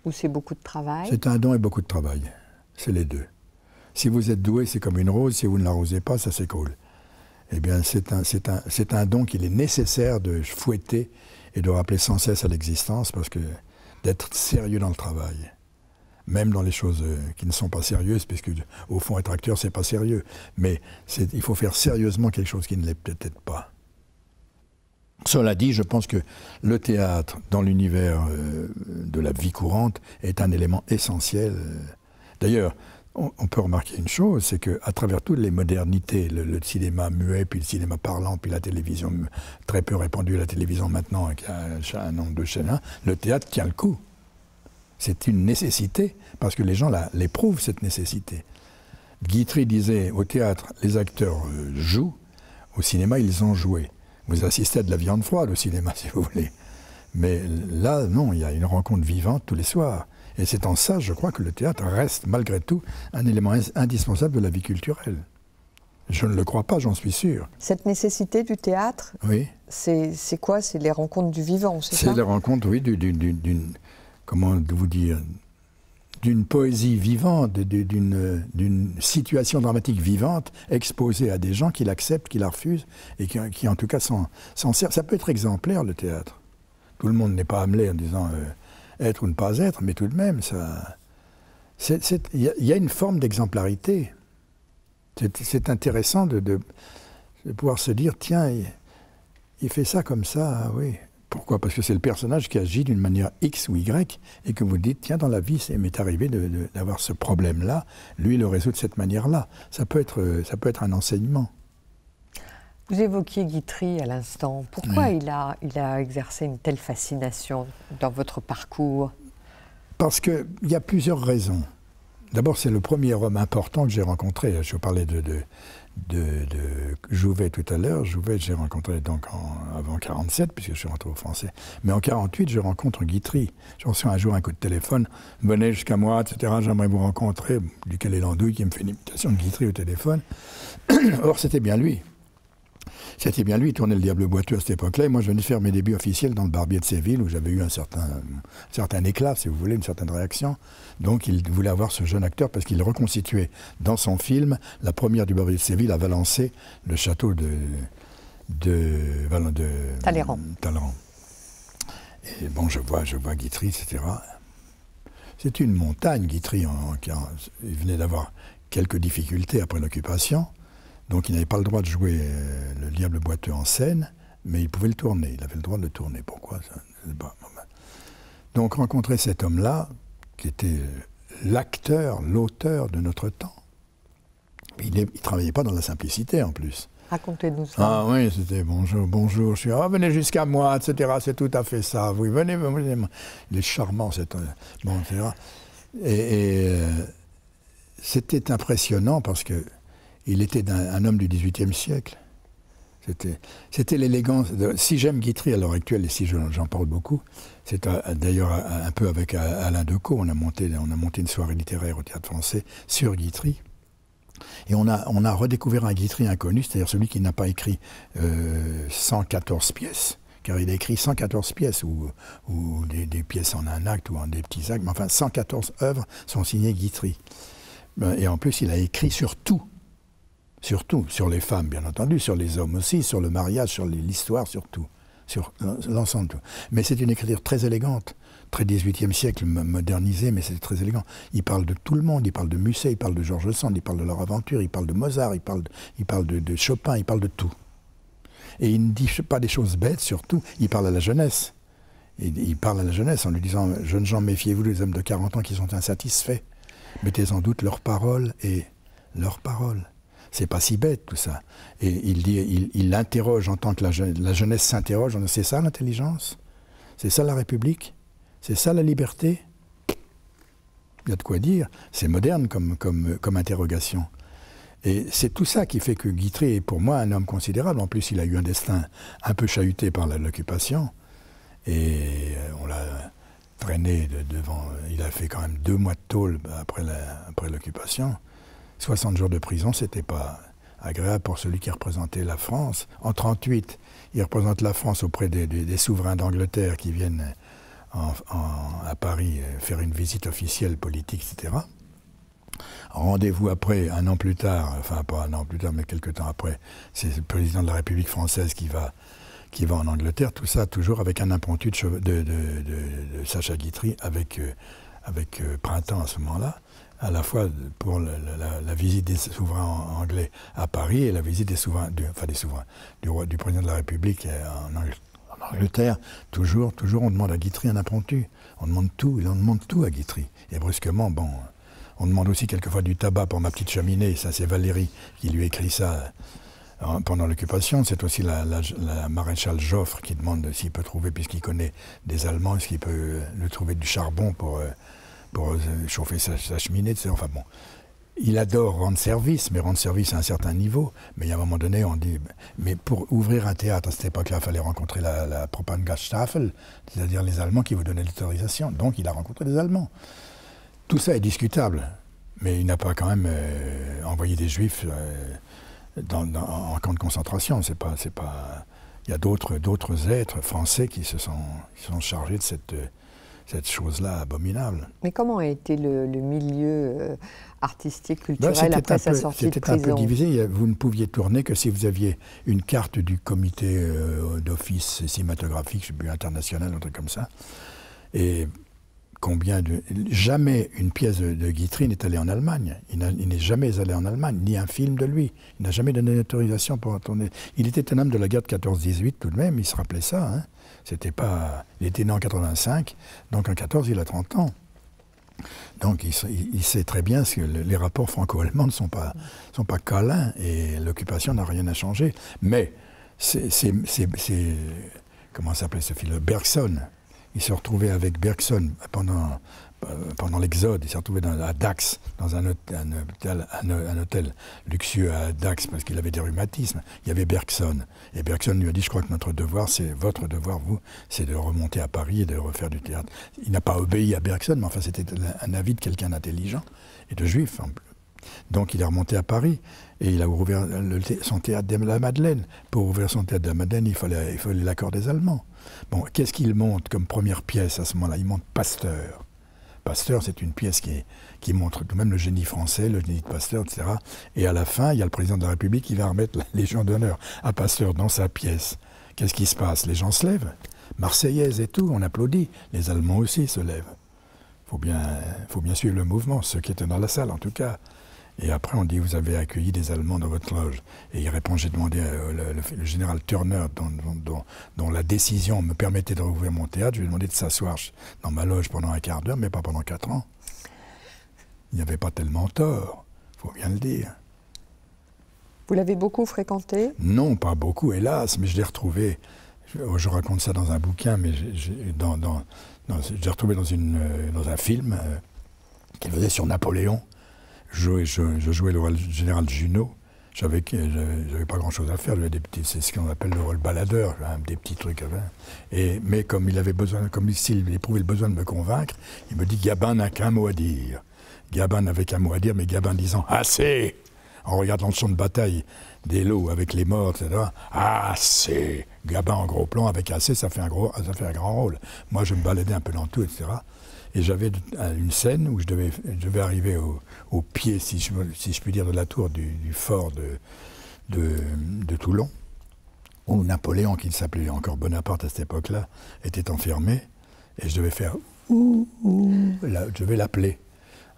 B: ou c'est beaucoup de travail C'est
A: un don et beaucoup de travail. C'est les deux. Si vous êtes doué, c'est comme une rose. Si vous ne l'arrosez pas, ça s'écoule eh bien, c'est un, un, don qu'il est nécessaire de fouetter et de rappeler sans cesse à l'existence, parce que d'être sérieux dans le travail, même dans les choses euh, qui ne sont pas sérieuses, puisque au fond, être acteur, c'est pas sérieux. Mais il faut faire sérieusement quelque chose qui ne l'est peut-être pas. Cela dit, je pense que le théâtre, dans l'univers euh, de la vie courante, est un élément essentiel. Euh. D'ailleurs, on, peut remarquer une chose, c'est qu'à travers toutes les modernités, le, cinéma muet, puis le cinéma parlant, puis la télévision très peu répandue, la télévision maintenant, qui a un nombre de chaînes, hein, le théâtre tient le coup. C'est une nécessité, parce que les gens l'éprouvent, cette nécessité. Guitry disait, au théâtre, les acteurs euh, jouent, au cinéma, ils ont joué. Vous assistez à de la viande froide au cinéma, [laughs] si vous voulez. Mais là, non, il y a une rencontre vivante tous les soirs. Et c'est en ça, je crois, que le théâtre reste malgré tout un élément indispensable de la vie culturelle. Je ne le crois pas, j'en suis sûr.
B: Cette nécessité du théâtre, oui. c'est quoi C'est les rencontres du vivant, c'est ça C'est les
A: rencontres, oui, d'une, comment vous dire, d'une poésie vivante, d'une situation dramatique vivante, exposée à des gens qui l'acceptent, qui la refusent, et qui, en tout cas s'en servent. Ça peut être exemplaire, le théâtre. Tout le monde n'est pas amené en disant... Euh, être ou ne pas être, mais tout de même, ça. Il y, a une forme d'exemplarité. C'est intéressant de, pouvoir se dire, tiens, il, fait ça comme ça, ah oui. Pourquoi Parce que c'est le personnage qui agit d'une manière X ou Y et que vous dites, tiens, dans la vie, il m'est arrivé d'avoir ce problème-là, lui, il le résout de cette manière-là. Ça, peut être, ça peut être un enseignement.
B: Vous évoquiez Guitry à l'instant. Pourquoi il, a, il a exercé une telle fascination dans votre parcours
A: Parce qu'il y a plusieurs raisons. D'abord, c'est le premier homme important que j'ai rencontré. Je vous parlais de, de, Jouvet tout à l'heure. Jouvet, j'ai rencontré donc en, avant 47, puisque je suis rentré au Français. Mais en 48, je rencontre Guitry. j'en reçois un jour un coup de téléphone. Venez jusqu'à moi, etc. J'aimerais vous rencontrer. Duquel est l'andouille qui me fait une imitation de Guitry au téléphone. [clears throat] Or, c'était bien lui. C'était bien lui, il tournait le diable boiteux à cette époque-là. Et moi, je venais faire mes débuts officiels dans le Barbier de Séville, où j'avais eu un certain, certain éclat, si vous voulez, une certaine réaction. Donc, il voulait avoir ce jeune acteur parce qu'il reconstituait dans son film la première du Barbier de Séville à Valençay, le château de, de, Talleyrand. Talleyrand. Et bon, je vois, je vois Guitry, etc. C'est une montagne, Guitry, en, il venait d'avoir quelques difficultés après l'occupation. Donc il n'avait pas le droit de jouer euh, le diable boiteux en scène, mais il pouvait le tourner, il avait le droit de le tourner. Pourquoi ben. Donc rencontrer cet homme-là, qui était euh, l'acteur, l'auteur de notre temps, il ne travaillait pas dans la simplicité en plus.
B: Racontez-nous ça. Ah
A: oui, c'était bonjour, bonjour, je suis, ah, venez jusqu'à moi, etc. C'est tout à fait ça. Oui, venez, venez. Il est charmant, cet. Bon, Et, euh, c'était impressionnant parce que il était un, homme du XVIIIe siècle. C'était l'élégance. Si j'aime Guitry à l'heure actuelle, et si j'en parle beaucoup, c'est d'ailleurs un peu avec Alain Decaux, on a, monté, on a monté une soirée littéraire au Théâtre français sur Guitry. Et on a, on a redécouvert un Guitry inconnu, c'est-à-dire celui qui n'a pas écrit 114 euh, pièces, car il a écrit 114 pièces, ou, ou des, des, pièces en un acte, ou en des petits actes, mais enfin 114 œuvres sont signées Guitry. Ben, et en plus, il a écrit sur tout surtout sur les femmes, bien entendu, sur les hommes aussi, sur le mariage, sur l'histoire, surtout, sur l'ensemble. Mais c'est une écriture très élégante, très 18e siècle, modernisée, mais c'est très élégant. Il parle de tout le monde, il parle de Musset, il parle de Georges Sand, il parle de leur aventure, il parle de Mozart, il parle de, Chopin, il parle de tout. Et il ne dit pas des choses bêtes, surtout, il parle à la jeunesse. il parle à la jeunesse en lui disant Jeunes gens, méfiez-vous des hommes de 40 ans qui sont insatisfaits. Mettez en doute leurs paroles et leurs paroles c'est pas si bête tout ça. Et il l'interroge en tant que la, jeunesse s'interroge. C'est ça l'intelligence C'est ça la République C'est ça la liberté Il y a de quoi dire. C'est moderne comme, interrogation. Et c'est tout ça qui fait que Guitry est pour moi un homme considérable. En plus, il a eu un destin un peu chahuté par l'occupation. Et euh, on l'a traîné devant. Il a fait quand même deux mois de tôle après l'occupation. 60 jours de prison, c'était pas agréable pour celui qui représentait la France. En 1938, il représente la France auprès des, souverains d'Angleterre qui viennent euh, à Paris euh, faire une visite officielle politique, etc. Rendez-vous après, un an plus tard, enfin pas un an plus tard, mais quelques temps après, c'est le président de la République française qui va, qui va en Angleterre, tout ça toujours avec un impromptu de, Sacha Guitry, avec, euh, avec Printemps à ce moment-là à la fois pour la, visite des souverains anglais à Paris et la visite des souverains, du, enfin des souverains, du, roi, du président de la République euh, en Angleterre. Toujours, toujours, on demande à Guitry un impromptu. On demande tout, on demande tout à Guitry. Et brusquement, bon, euh, on demande aussi quelquefois du tabac pour ma petite cheminée. Ça, c'est Valérie qui lui écrit ça euh, pendant l'occupation. C'est aussi la, la, la, maréchale Joffre qui demande s'il peut trouver, puisqu'il connaît des Allemands, s'il peut lui trouver du charbon pour, pour euh, chauffer sa, cheminée, etc. Enfin bon, il adore rendre service, mais rendre service à un certain niveau. Mais il a un moment donné, on dit, mais pour ouvrir un théâtre, à cette époque-là, il fallait rencontrer la, la c'est-à-dire les Allemands qui vous donnaient l'autorisation. Donc il a rencontré des Allemands. Tout ça est discutable, mais il n'a pas quand même euh, envoyé des Juifs euh, dans, en camp de concentration. C'est pas, c'est pas. Il y a d'autres, d'autres êtres français qui se sont, sont chargés de cette cette chose-là abominable.
B: Mais comment a été le, milieu euh, artistique, ben, culturel après sa sortie de C'était un peu
A: divisé. Vous ne pouviez tourner que si vous aviez une carte du comité euh, d'office cinématographique, international, un truc comme ça. Et combien de... Jamais une pièce de, Guitry n'est allée en Allemagne. Il n'est jamais allé en Allemagne, ni un film de lui. Il n'a jamais donné l'autorisation pour tourner. Il était un homme de la guerre de 14-18 tout de même, il se rappelait ça. Hein. C'était pas. Il était né en 85, donc en 14, il a 30 ans. Donc il, sait très bien que les rapports franco-allemands ne sont pas, sont pas câlins et l'occupation n'a rien à changer. Mais c'est. Comment s'appelait ce film Bergson. Il se retrouvait avec Bergson pendant euh, pendant l'Exode, il s'est retrouvé dans, à Dax, dans un, un, hôtel, luxueux à Dax parce qu'il avait des rhumatismes. Il y avait Bergson. Et Bergson lui a dit, je crois que notre devoir, c'est votre devoir, vous, c'est de remonter à Paris et de refaire du théâtre. Il n'a pas obéi à Bergson, mais enfin c'était un avis de quelqu'un d'intelligent et de juif. Hein. Donc il est remonté à Paris et il a ouvert son théâtre de la Madeleine. Pour ouvrir son théâtre de la Madeleine, il fallait l'accord il fallait des Allemands. Bon, qu'est-ce qu'il monte comme première pièce à ce moment-là Il monte Pasteur. Pasteur, c'est une pièce qui, qui montre tout de même le génie français, le génie de Pasteur, etc. Et à la fin, il y a le président de la République qui va remettre la Légion d'honneur à Pasteur dans sa pièce. Qu'est-ce qui se passe Les gens se lèvent. Marseillaise et tout, on applaudit. Les Allemands aussi se lèvent. Il faut bien, faut bien suivre le mouvement, ceux qui étaient dans la salle en tout cas. Et après, on dit Vous avez accueilli des Allemands dans votre loge. Et il répond J'ai demandé euh, le, général Turner, dont, la décision me permettait de rouvrir mon théâtre, je lui ai demandé de s'asseoir dans ma loge pendant un quart d'heure, mais pas pendant quatre ans. Il n'y avait pas tellement tort, faut bien le dire.
B: Vous l'avez beaucoup fréquenté
A: Non, pas beaucoup, hélas, mais je l'ai retrouvé. Je, oh, raconte ça dans un bouquin, mais j'ai dans, retrouvé dans, une, euh, dans un film qui euh, qu'il faisait sur Napoléon je, jouais le rôle général Junot. J'avais pas grand-chose à faire. c'est ce qu'on appelle le rôle baladeur, hein, des petits trucs. Hein. Et mais comme il avait besoin, comme s'il éprouvait le besoin de me convaincre, il me dit Gabin n'a qu'un mot à dire. Gabin n'avait qu'un mot à dire, mais Gabin disant assez en regardant le champ de bataille des lots avec les morts, etc. Assez Gabin en gros plan avec assez, ça fait un gros, ça fait un grand rôle. Moi, je me baladais un peu dans tout, etc. Et j'avais euh, une scène où je devais, arriver au, pied, si je, puis dire, de la tour du, fort de, Toulon, où Napoléon, qui s'appelait encore Bonaparte à cette époque-là, était enfermé. Et je devais faire ouh, je vais l'appeler.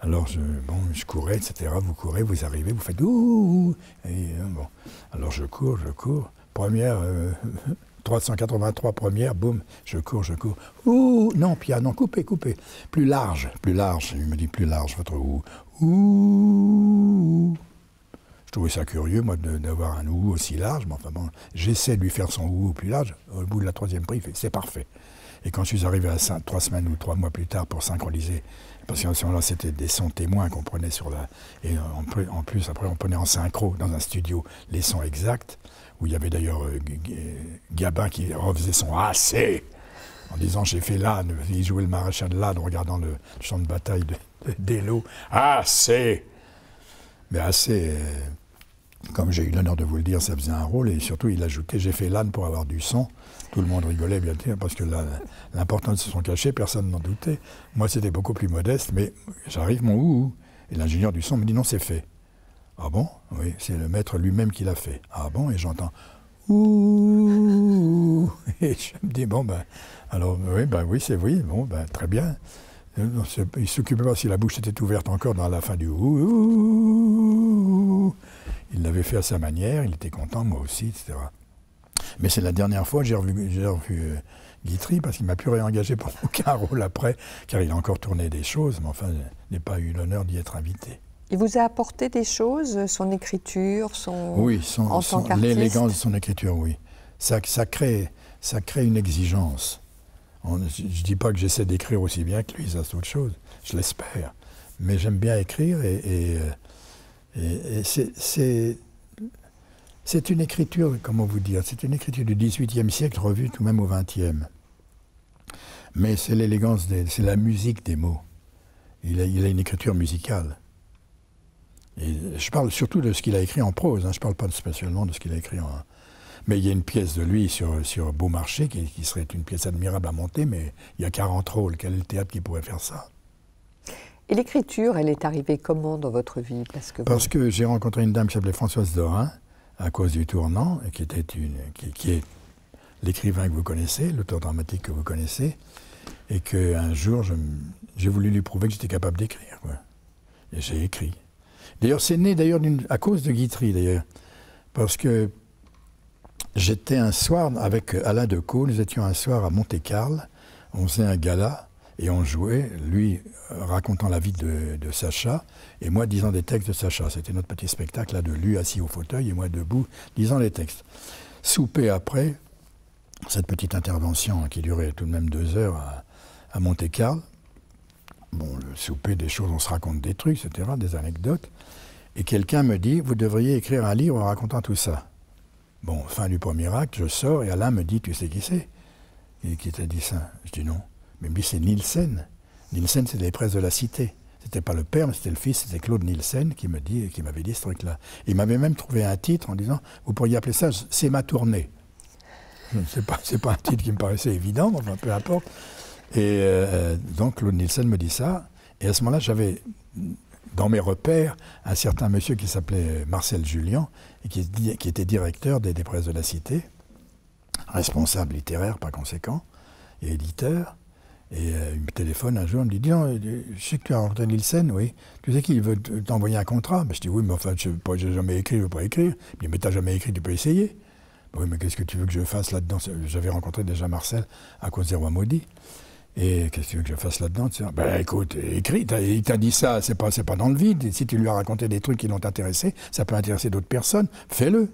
A: Alors je, bon, je courais, etc. Vous courez, vous arrivez, vous faites ouh, euh, bon. Alors je cours, je cours. Première. Euh, 383 premières, boum, je cours, je cours. Ouh, non, Piano, non, coupez, coupez. Plus large, plus large. Il me dit plus large, votre ouh. Ouh. Je trouvais ça curieux, moi, d'avoir un ou aussi large, mais enfin bon, j'essaie de lui faire son ouh plus large. Au bout de la troisième prise, c'est parfait. Et quand je suis arrivé à semaines ou trois mois plus tard pour synchroniser, parce qu'à ce moment-là, c'était des sons témoins qu'on prenait sur la. Et en plus, après, on prenait en synchro dans un studio les sons exacts où il y avait d'ailleurs euh, Gabin qui refaisait son assez en disant j'ai fait l'âne, il jouait le maréchal de l'âne, regardant le champ de bataille d'Elo. Assez Mais assez, euh, comme j'ai eu l'honneur de vous le dire, ça faisait un rôle, et surtout il ajoutait j'ai fait l'âne pour avoir du son ». Tout le monde rigolait bien sûr, parce que l'importance se sont cachet, personne n'en doutait. Moi c'était beaucoup plus modeste, mais j'arrive mon ouh, et l'ingénieur du son me dit non c'est fait. Ah bon Oui, c'est le maître lui-même qui l'a fait. Ah bon Et j'entends Ouh Et je me dis Bon, ben, alors, oui, ben oui, c'est oui, bon, ben, très bien. Euh, il ne s'occupait pas si la bouche était ouverte encore dans la fin du Ouh Il l'avait fait à sa manière, il était content, moi aussi, etc. Mais c'est la dernière fois que j'ai revu, euh, Guitry parce qu'il m'a plus réengagé pour mon [laughs] rôle après, car il a encore tourné des choses, mais enfin, je n'ai pas eu l'honneur d'y être invité.
B: Il vous a apporté des choses, son écriture, son oui, l'élégance
A: de son écriture, oui. Ça, ça crée, ça crée une exigence. je ne dis pas que j'essaie d'écrire aussi bien que lui, ça c'est autre chose. Je l'espère, mais j'aime bien écrire et, euh, c'est une écriture, comment vous dire, c'est une écriture du XVIIIe siècle revue tout même au XXe. Mais c'est l'élégance, c'est la musique des mots. il a une écriture musicale je parle surtout de ce qu'il a écrit en prose, hein. je ne parle pas spécialement de ce qu'il a écrit en... Mais il y a une pièce de lui sur, sur Beaumarchais qui, serait une pièce admirable à monter, mais il y a 40 rôles, quel est le théâtre qui pourrait faire ça
B: et l'écriture, elle est arrivée comment dans votre vie Parce
A: que, j'ai rencontré une dame qui s'appelait Françoise Dorin, à cause du tournant, qui est l'écrivain que vous connaissez, l'auteur dramatique que vous connaissez, et qu'un jour, j'ai voulu lui prouver que j'étais capable d'écrire. Et j'ai écrit. D'ailleurs, c'est né d'ailleurs à cause de Guitry, d'ailleurs. Parce que j'étais un soir avec Alain Decaux, nous étions un soir à Monte-Carlo, on faisait un gala et on jouait, lui euh, racontant la vie de, Sacha et moi disant des textes de Sacha. C'était notre petit spectacle là de lui assis au fauteuil et moi debout disant les textes. Souper après, cette petite intervention qui durait tout de même deux heures à, à Monte-Carlo, bon, le souper, des choses, on se raconte des trucs, etc., des anecdotes. Et quelqu'un me dit, vous devriez écrire un livre en racontant tout ça. Bon, fin du premier acte, je sors et Alain me dit, tu sais qui c'est Qui t'a dit ça Je dis non. Mais lui, c'est Nielsen. Nielsen, c'était les presses de la cité. C'était pas le père, mais c'était le fils, c'était Claude Nielsen qui me dit, qui m'avait dit ce truc-là. Il m'avait même trouvé un titre en disant, vous pourriez appeler ça C'est ma tournée. Je pas, c'est pas un titre qui me paraissait évident, enfin peu importe. Et euh, donc Claude Nielsen me dit ça. Et à ce moment-là, j'avais dans mes repères un certain monsieur qui s'appelait Marcel Julien et qui, était directeur des, presses de la Cité, responsable littéraire par conséquent, et éditeur. Et euh, il me téléphone un jour, il me dit, dis euh, je sais que tu as rencontré Nielsen, oui. Tu sais qu'il veut t'envoyer un contrat. Mais ben, je dis, oui, mais enfin, je n'ai jamais écrit, je ne veux pas écrire. Il me dit, mais tu n'as jamais écrit, tu peux essayer. Ben oui, mais qu'est-ce que tu veux que je fasse là-dedans J'avais rencontré déjà Marcel à cause des rois maudits. Et qu'est-ce que je fasse là-dedans Ben écoute, écris, il t'a dit ça, c'est pas, pas dans le vide. si tu lui as raconté des trucs qui l'ont intéressé, ça peut intéresser d'autres personnes, fais-le.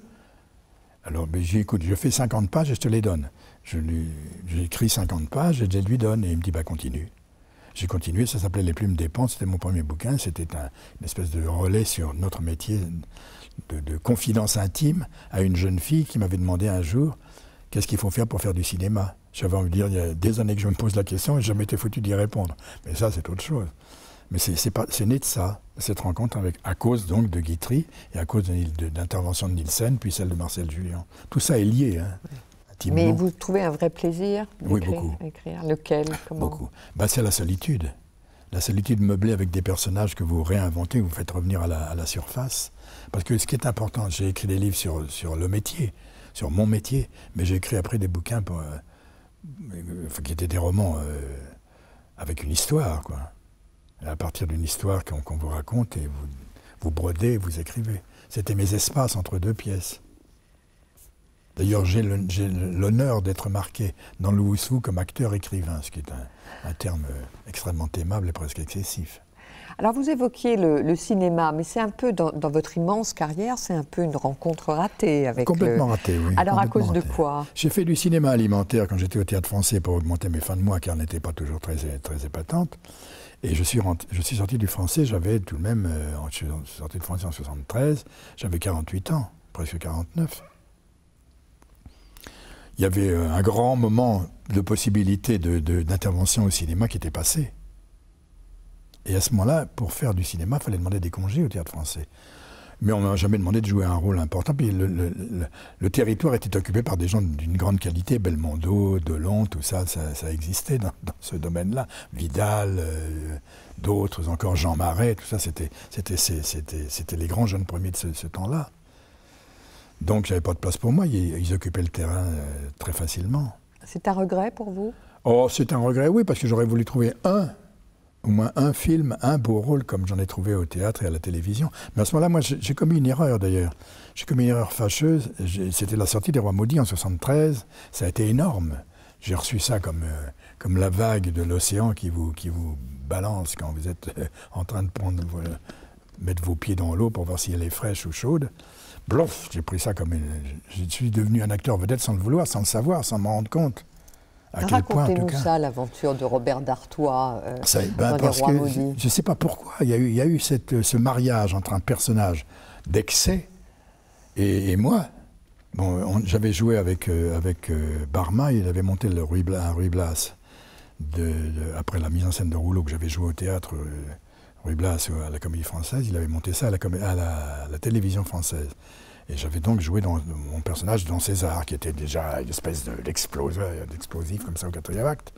A: Alors ben, j'ai écoute, je fais 50 pages et je te les donne. J'écris 50 pages et je lui donne. Et il me dit, ben, continue. J'ai continué, ça s'appelait Les Plumes des Pentes, c'était mon premier bouquin, c'était une espèce de relais sur notre métier de confidence intime à une jeune fille qui m'avait demandé un jour, qu'est-ce qu'il faut faire pour faire du cinéma j'avais envie de dire, il y a des années que je me pose la question et je jamais été foutu d'y répondre. Mais ça, c'est autre chose. Mais c'est né de ça, cette rencontre avec, à cause donc de Guitry et à cause de, l'intervention de, Nielsen, puis celle de Marcel Julien. Tout ça est lié. Hein. Mais vous
B: trouvez un vrai plaisir Oui, beaucoup. Écrire. Lequel
A: Beaucoup. Bah, c'est la solitude. La solitude meublée avec des personnages que vous réinventez, que vous faites revenir à la, surface. Parce que ce qui est important, j'ai écrit des livres sur, sur le métier, sur mon métier, mais j'ai écrit après des bouquins pour, euh, qui étaient des romans euh, avec une histoire, quoi. À partir d'une histoire qu'on vous raconte et vous, brodez, vous écrivez. C'était mes espaces entre deux pièces. D'ailleurs, j'ai l'honneur d'être marqué dans le comme acteur-écrivain, ce qui est un terme euh, extrêmement aimable et presque excessif.
B: Alors vous évoquiez le, cinéma, mais c'est un peu dans, votre immense carrière, c'est un peu une rencontre ratée avec complètement
A: ratée. Oui, Alors à cause de quoi J'ai fait du cinéma alimentaire quand j'étais au Théâtre Français pour augmenter mes fins de mois, car n'était pas toujours très très épatantes. Et je suis, je suis sorti du français, j'avais tout de même, euh, je suis sorti du français en 73, j'avais 48 ans, presque 49. Il y avait euh, un grand moment de possibilité d'intervention de, d'intervention au cinéma qui était passé. Et à ce moment-là, pour faire du cinéma, il fallait demander des congés au théâtre français. Mais on n'a jamais demandé de jouer un rôle important. le, territoire était occupé par des gens d'une grande qualité, Belmondo, Delon, tout ça, ça, existait dans, ce domaine-là. Vidal, euh, d'autres encore, Jean Marais, tout ça, c'était les grands jeunes premiers de ce, temps-là. Donc j'avais pas de place pour moi, ils, occupaient le terrain euh, très facilement.
B: C'est un regret pour vous
A: Oh, c'est un regret, oui, parce que j'aurais voulu trouver un au moins un film, un beau rôle, comme j'en ai trouvé au théâtre et à la télévision. Mais à ce moment-là, moi, j'ai commis une erreur d'ailleurs. J'ai commis une erreur fâcheuse. C'était la sortie des Rois Maudits en 73. Ça a été énorme. J'ai reçu ça comme, euh, comme la vague de l'océan qui vous, qui vous balance quand vous êtes euh, en train de prendre, mettre vos pieds dans l'eau pour voir si elle est fraîche ou chaude. Blof, j'ai pris ça comme une... Je suis devenu un acteur vedette sans le vouloir, sans le savoir, sans m'en rendre compte. Racontez-nous ça,
B: l'aventure de Robert d'Artois euh, ben, dans Les Rois
A: Je ne sais pas pourquoi, il y a eu, ce mariage entre un personnage d'excès et, moi. Bon, J'avais joué avec, euh, euh, Barma, il avait monté le Blas, un Ruy après la mise en scène de Rouleau que j'avais joué au théâtre Ruy Blas à la Comédie Française, il avait monté ça à la télévision française. Et j'avais donc joué dans, mon personnage dans César, qui était déjà une espèce d'explosif comme ça au quatrième acte.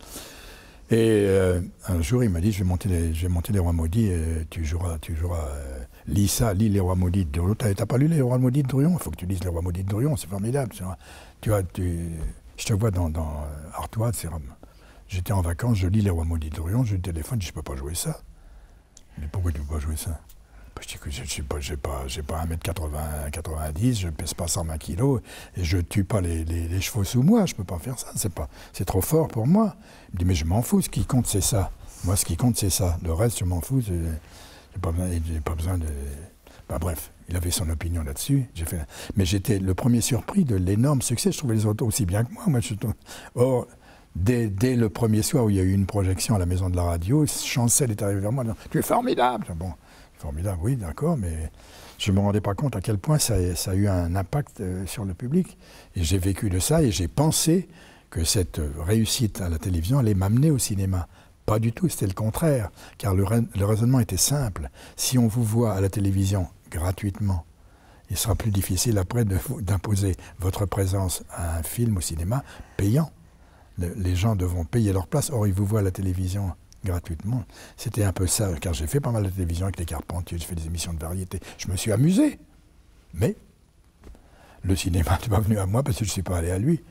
A: Et euh, un jour, il m'a dit, je vais monter les, je les Rois Maudits, et tu joueras, tu joueras, euh, lis ça, lis les Rois Maudits de Drouillon. T'as pas lu les Rois Maudits de Dorion Il faut que tu lises les Rois Maudits de Drouillon, c'est formidable. Tu vois, tu, je te vois dans, euh, Artois, c'est J'étais en vacances, je lis les Rois Maudits de Dorion, je téléphone, je peux pas jouer ça. Mais pourquoi tu peux pas jouer ça je dis, que je n'ai pas, pas, pas 1 m 90, je ne pèse pas 120 kg et je ne tue pas les, chevaux sous moi, je ne peux pas faire ça, c'est trop fort pour moi. Il me dit, mais je m'en fous, ce qui compte, c'est ça. Moi, ce qui compte, c'est ça. Le reste, je m'en fous, je n'ai pas, besoin de... Bah, bref, il avait son opinion là-dessus. J'ai fait... Mais j'étais le premier surpris de l'énorme succès. Je trouvais les autres aussi bien que moi. moi Or, Dès, dès, le premier soir où il y a eu une projection à la maison de la radio, Chancel est arrivé vers moi en disant Tu es formidable Bon, oui, d'accord, mais je ne me rendais pas compte à quel point ça, a, eu un impact euh, sur le public. Et j'ai vécu de ça et j'ai pensé que cette réussite à la télévision allait m'amener au cinéma. Pas du tout, c'était le contraire, car le, raisonnement était simple. Si on vous voit à la télévision gratuitement, il sera plus difficile après d'imposer votre présence à un film au cinéma payant. les gens devront payer leur place, or ils vous voient à la télévision gratuitement. C'était un peu ça, car j'ai fait pas mal de télévision avec les Carpentiers, j'ai fait des émissions de variété. Je me suis amusé. Mais le cinéma [laughs] n'est pas venu à moi parce que je ne suis pas allé à lui.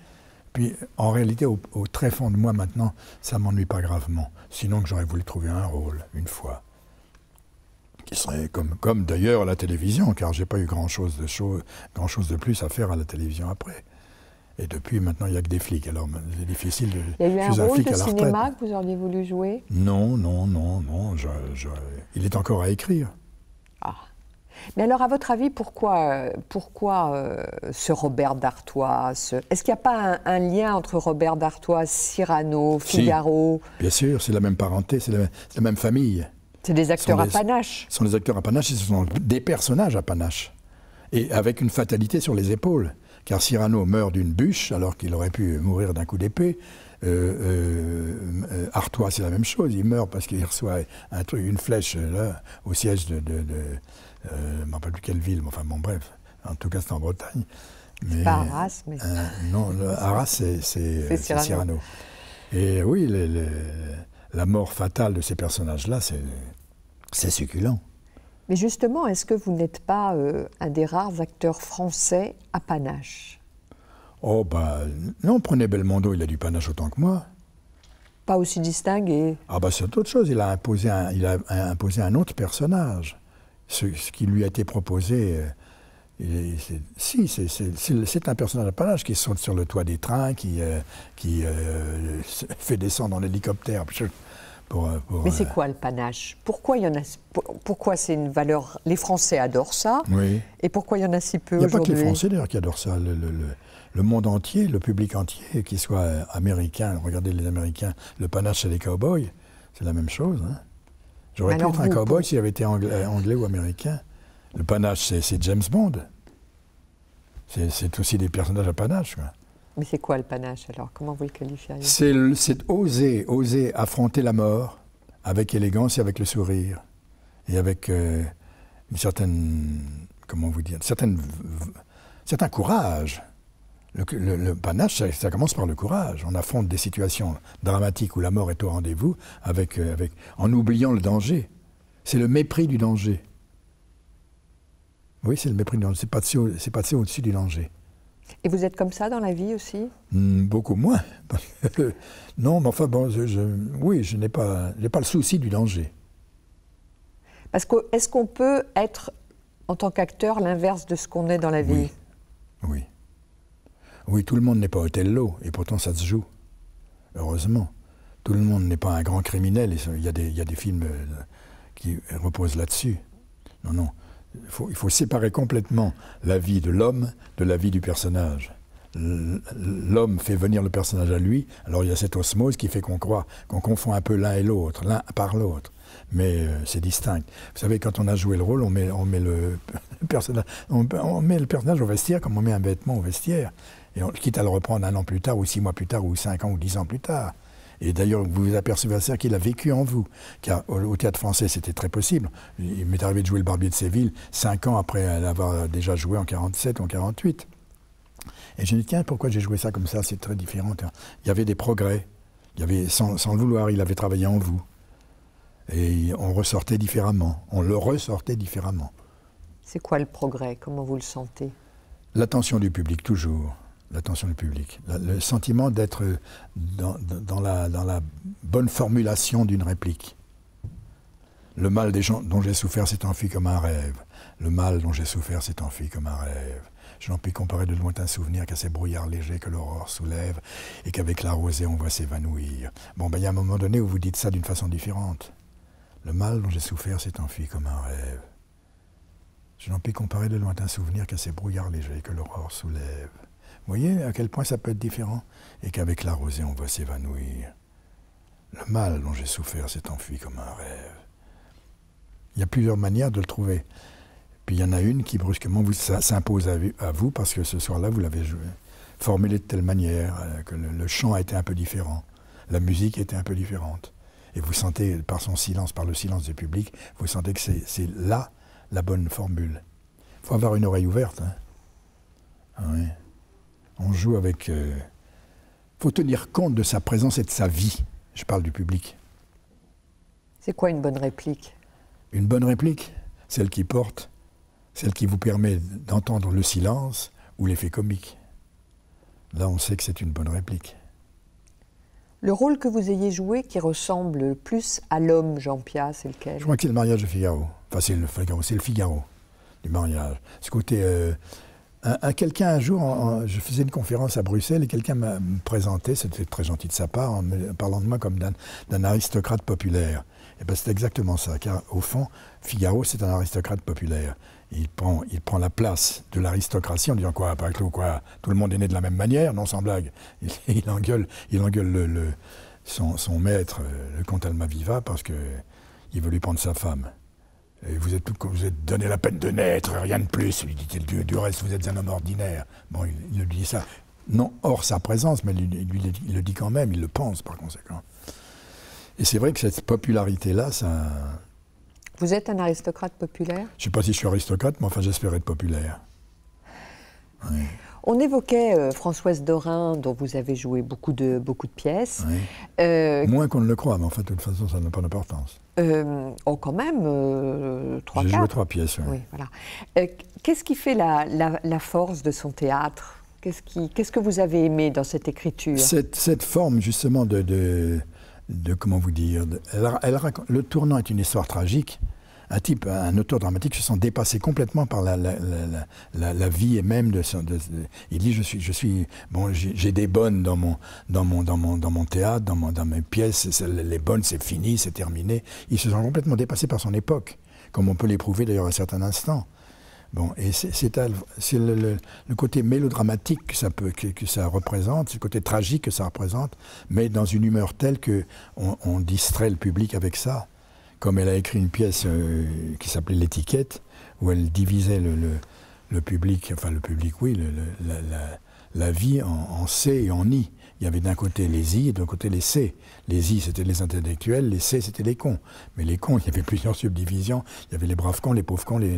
A: Puis en réalité, au, très fond de moi maintenant, ça ne m'ennuie pas gravement. Sinon que j'aurais voulu trouver un rôle, une fois. Qui serait comme, comme d'ailleurs la télévision, car j'ai pas eu grand chose de, grand chose de plus à faire à la télévision après. Et depuis, maintenant, il n'y a que des flics. Alors, ben, c'est difficile de. Il y a eu un rôle de cinéma
B: que vous auriez voulu jouer
A: Non, non, non, non. Il est encore à écrire. Ah.
B: Mais alors, à votre avis, pourquoi, euh, pourquoi euh, ce Robert d'Artois Est-ce qu'il n'y a pas un, lien entre Robert d'Artois, Cyrano, Figaro
A: Bien sûr, c'est la même parenté, c'est la, même famille. C'est des acteurs à panache. Ce sont des acteurs à panache, ce sont des personnages à panache. Et avec une fatalité sur les épaules car Cyrano meurt d'une bûche alors qu'il aurait pu mourir d'un coup d'épée. Euh, euh, Artois, c'est la même chose, il meurt parce qu'il reçoit un truc, une flèche euh, là, au siège de, de, je ne rappelle plus quelle ville, mais enfin bon bref, en tout cas c'est en Bretagne. Mais, pas Arras,
B: mais... non, le, Arras c'est
A: Cyrano. Et oui, la mort fatale de ces personnages-là, c'est succulent.
B: Mais justement, est-ce que vous n'êtes pas euh, un des rares acteurs français à panache
A: Oh, ben, non, prenez Belmondo, il a du panache autant que moi. Pas aussi distingué Ah, bah c'est autre chose, il a imposé un, il a imposé un autre personnage. Ce, qui lui a été proposé. Euh, si, c'est un personnage à panache qui saute sur le toit des trains, qui, euh, qui fait descendre en hélicoptère. Mais c'est euh,
B: quoi le panache Pourquoi il y en a Pourquoi c'est une valeur Les Français adorent ça. Oui. Et pourquoi il y en a si peu aujourd'hui Il n'y a pas que les Français
A: d'ailleurs qui adorent ça. Le, monde entier, le public entier, qu'il soit euh, américain, regardez les Américains, le panache c'est les cowboys, c'est la même chose. Hein. J'aurais pu être un cowboy s'il avait été euh, anglais, ou américain. Le panache c'est James Bond. C'est aussi des personnages à panache. Quoi.
B: Mais c'est quoi le panache alors Comment vous le qualifieriez C'est
A: oser, oser affronter la mort avec élégance et avec le sourire. Et avec euh, une certaine. Comment vous dire certaine, Certain courage. Le, panache, ça, commence par le courage. On affronte des situations dramatiques où la mort est au rendez-vous avec, euh, avec, en oubliant le danger. C'est le mépris du danger. Oui, c'est le mépris du danger. C'est passer au-dessus du danger.
B: Et vous êtes comme ça dans la vie aussi
A: hmm, Beaucoup moins. [laughs] non, mais enfin, bon, oui, je n'ai pas, pas le souci du danger.
B: Parce que est-ce qu'on peut être, en tant qu'acteur, l'inverse de ce qu'on est dans la vie oui.
A: oui. tout le monde n'est pas Othello, et pourtant ça se joue. Heureusement. Tout le monde n'est pas un grand criminel, il y, a des films euh, qui reposent là-dessus. Non, non il faut, séparer complètement la vie de l'homme de la vie du personnage l'homme fait venir le personnage à lui, alors il y a cette osmose qui fait qu'on croit, qu'on confond un peu l'un et l'autre, l'un par l'autre. Mais euh, c'est distinct. Vous savez, quand on a joué le rôle, on met, [laughs] le, personnage, on, met le personnage au vestiaire comme on met un vêtement au vestiaire. Et on, quitte à le reprendre un an plus tard, ou six mois plus tard, ou cinq ans, ou dix ans plus tard. Et d'ailleurs, vous vous apercevez ça qu'il a vécu en vous. Car au, théâtre français, c'était très possible. Il m'est arrivé de jouer le Barbier de Séville cinq ans après l'avoir déjà joué en 47 ou en 48. Et je me dis, tiens, pourquoi j'ai joué ça comme ça C'est très différent. Hein. Il y avait des progrès. Il avait, sans, sans le vouloir, il avait travaillé en vous. Et on ressortait différemment. On le ressortait différemment.
B: C'est quoi le progrès Comment vous le sentez
A: L'attention du public, toujours l'attention du public. le sentiment d'être dans, la, bonne formulation d'une réplique. Le mal des gens dont j'ai souffert s'est enfui comme un rêve. Le mal dont j'ai souffert s'est enfui comme un rêve. Je n'en puis comparer de lointains souvenir qu'à ces brouillards légers que l'aurore soulève et qu'avec la rosée on voit s'évanouir. Bon, ben il y a un moment donné où vous dites ça d'une façon différente. Le mal dont j'ai souffert s'est enfui comme un rêve. Je n'en puis comparer de lointains souvenir qu'à ces brouillards légers que l'aurore soulève voyez à quel point ça peut être différent et qu'avec la rosée, on va s'évanouir. Le mal dont j'ai souffert s'est enfui comme un rêve. Il y a plusieurs manières de le trouver. Puis il y en a une qui brusquement vous, s'impose à, vous parce que ce soir-là, vous l'avez formulé de telle manière euh, que le, chant a été un peu différent, la musique était un peu différente. Et vous sentez, par son silence, par le silence du public, vous sentez que c'est là la bonne formule. Il faut avoir une oreille ouverte. Hein. Ah on joue avec. Il euh, faut tenir compte de sa présence et de sa vie. Je parle du public. C'est quoi une bonne réplique Une bonne réplique, celle qui porte, celle qui vous permet d'entendre le silence ou l'effet comique. Là, on sait que c'est une bonne réplique.
B: Le rôle que vous ayez joué qui ressemble le plus à l'homme, Jean pierre c'est lequel Je
A: crois que c'est le mariage de Figaro. Enfin, c'est le Figaro, c'est le Figaro du mariage. Ce côté euh, euh, euh, quelqu'un un jour, je faisais une conférence à Bruxelles et quelqu'un m'a présenté, c'était très gentil de sa part, en parlant de moi comme d'un aristocrate populaire. Et eh ben, c'est exactement ça, car au fond, Figaro, c'est un aristocrate populaire. Il prend, la place de l'aristocratie en disant quoi, pas quoi, tout le monde est né de la même manière, non sans blague. Il, [laughs] engueule, il engueule son, son, maître, euh, le comte Almaviva, parce qu'il veut lui prendre sa femme vous êtes, vous êtes donné la peine de naître, rien de plus, lui dit-il. Du, du, reste, vous êtes un homme ordinaire. Bon, il, lui dit ça, non hors sa présence, mais il, le dit quand même, il le pense par conséquent. Et c'est vrai que cette popularité-là, ça.
B: Vous êtes un aristocrate populaire
A: Je ne sais pas si je suis aristocrate, mais enfin, j'espère être populaire.
B: Oui. On évoquait euh, Françoise Dorin, dont vous avez joué beaucoup de, beaucoup de pièces. Euh, Moins
A: qu'on ne le croit, mais en fait, de toute façon, ça n'a pas d'importance.
B: Euh, oh, quand même, trois J'ai joué trois pièces, oui. Qu'est-ce qui fait la, force de son théâtre Qu'est-ce que vous avez aimé dans cette écriture
A: cette, forme, justement, de, de, Comment vous dire Le tournant est une histoire tragique, un type, un auteur dramatique se sent dépassé complètement par la, vie et même de, Il dit je suis, je suis bon, j'ai des bonnes dans mon, dans mon, dans mon, dans mon théâtre, dans, mon, dans mes pièces. Les bonnes, c'est fini, c'est terminé. Il se sent complètement dépassé par son époque, comme on peut l'éprouver d'ailleurs à certains instants. Bon, et c'est le, côté mélodramatique que ça, peut, que, ça représente, le côté tragique que ça représente, mais dans une humeur telle que on distrait le public avec ça comme elle a écrit une pièce euh, qui s'appelait L'étiquette, où elle divisait le, public, enfin le public, oui, la, vie en, C et en I. Il y avait d'un côté les I et d'un côté les C. Les I, c'était les intellectuels, les C, c'était les cons. Mais les cons, [laughs] il y avait plusieurs subdivisions. Il y avait les braves cons, les pauvres cons, les,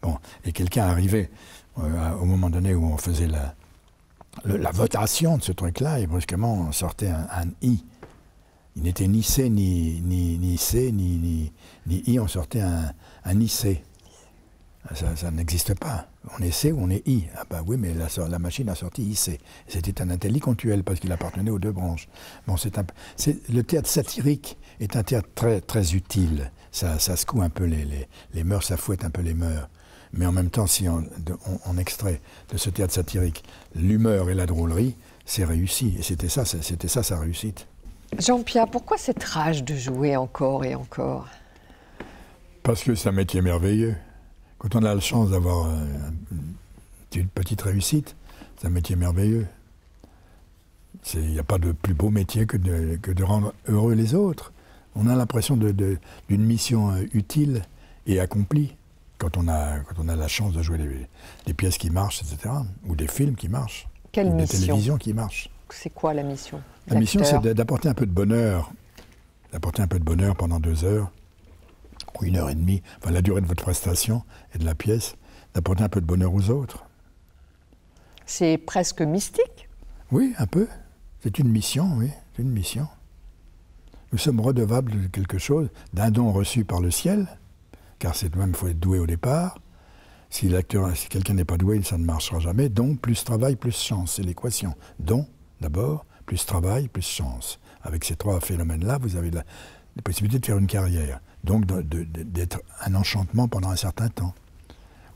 A: Bon, et quelqu'un arrivait euh, au moment donné où on faisait la, la votation de ce truc-là, et brusquement, on sortait un I. Il n'était ni C, ni, ni, ni C, ni, ni, I, on sortait un, un IC. Ah, ça, n'existe pas. On est C ou on est I. Ah bah oui, mais la, la machine a sorti IC. C'était un intellicontuel parce qu'il appartenait aux deux branches. Bon, c'est le théâtre satirique est un théâtre très, très utile. Ça, ça secoue un peu les, les, les mœurs, ça fouette un peu les mœurs. Mais en même temps, si on, extrait de ce théâtre satirique l'humeur et la drôlerie, c'est réussi. Et c'était ça, c'était ça sa réussite.
B: Jean-Pierre, pourquoi cette rage de jouer encore et encore
A: Parce que c'est un métier merveilleux. Quand on a la chance d'avoir une petite réussite, c'est un métier merveilleux. Il n'y a pas de plus beau métier que de, rendre heureux les autres. On a l'impression d'une mission euh, utile et accomplie quand on a, on a la chance de jouer des, pièces qui marchent, etc. Ou des films qui marchent.
B: Quelle mission Des télévisions qui marchent. C'est quoi la mission la mission, c'est
A: d'apporter un peu de bonheur, d'apporter un peu de bonheur pendant deux heures ou une heure et demie, enfin la durée de votre prestation et de la pièce, d'apporter un peu de bonheur aux autres.
B: C'est presque mystique.
A: Oui, un peu. C'est une mission, oui, c'est une mission. Nous sommes redevables de quelque chose, d'un don reçu par le ciel, car c'est même, il faut être doué au départ. Si, l'acteur, quelqu'un n'est pas doué, ça ne marchera jamais. Donc, plus travail, plus chance, c'est l'équation. Don, d'abord, plus travail, plus chance. Avec ces trois phénomènes-là, vous avez la, possibilité de faire une carrière. Donc d'être un enchantement pendant un certain temps,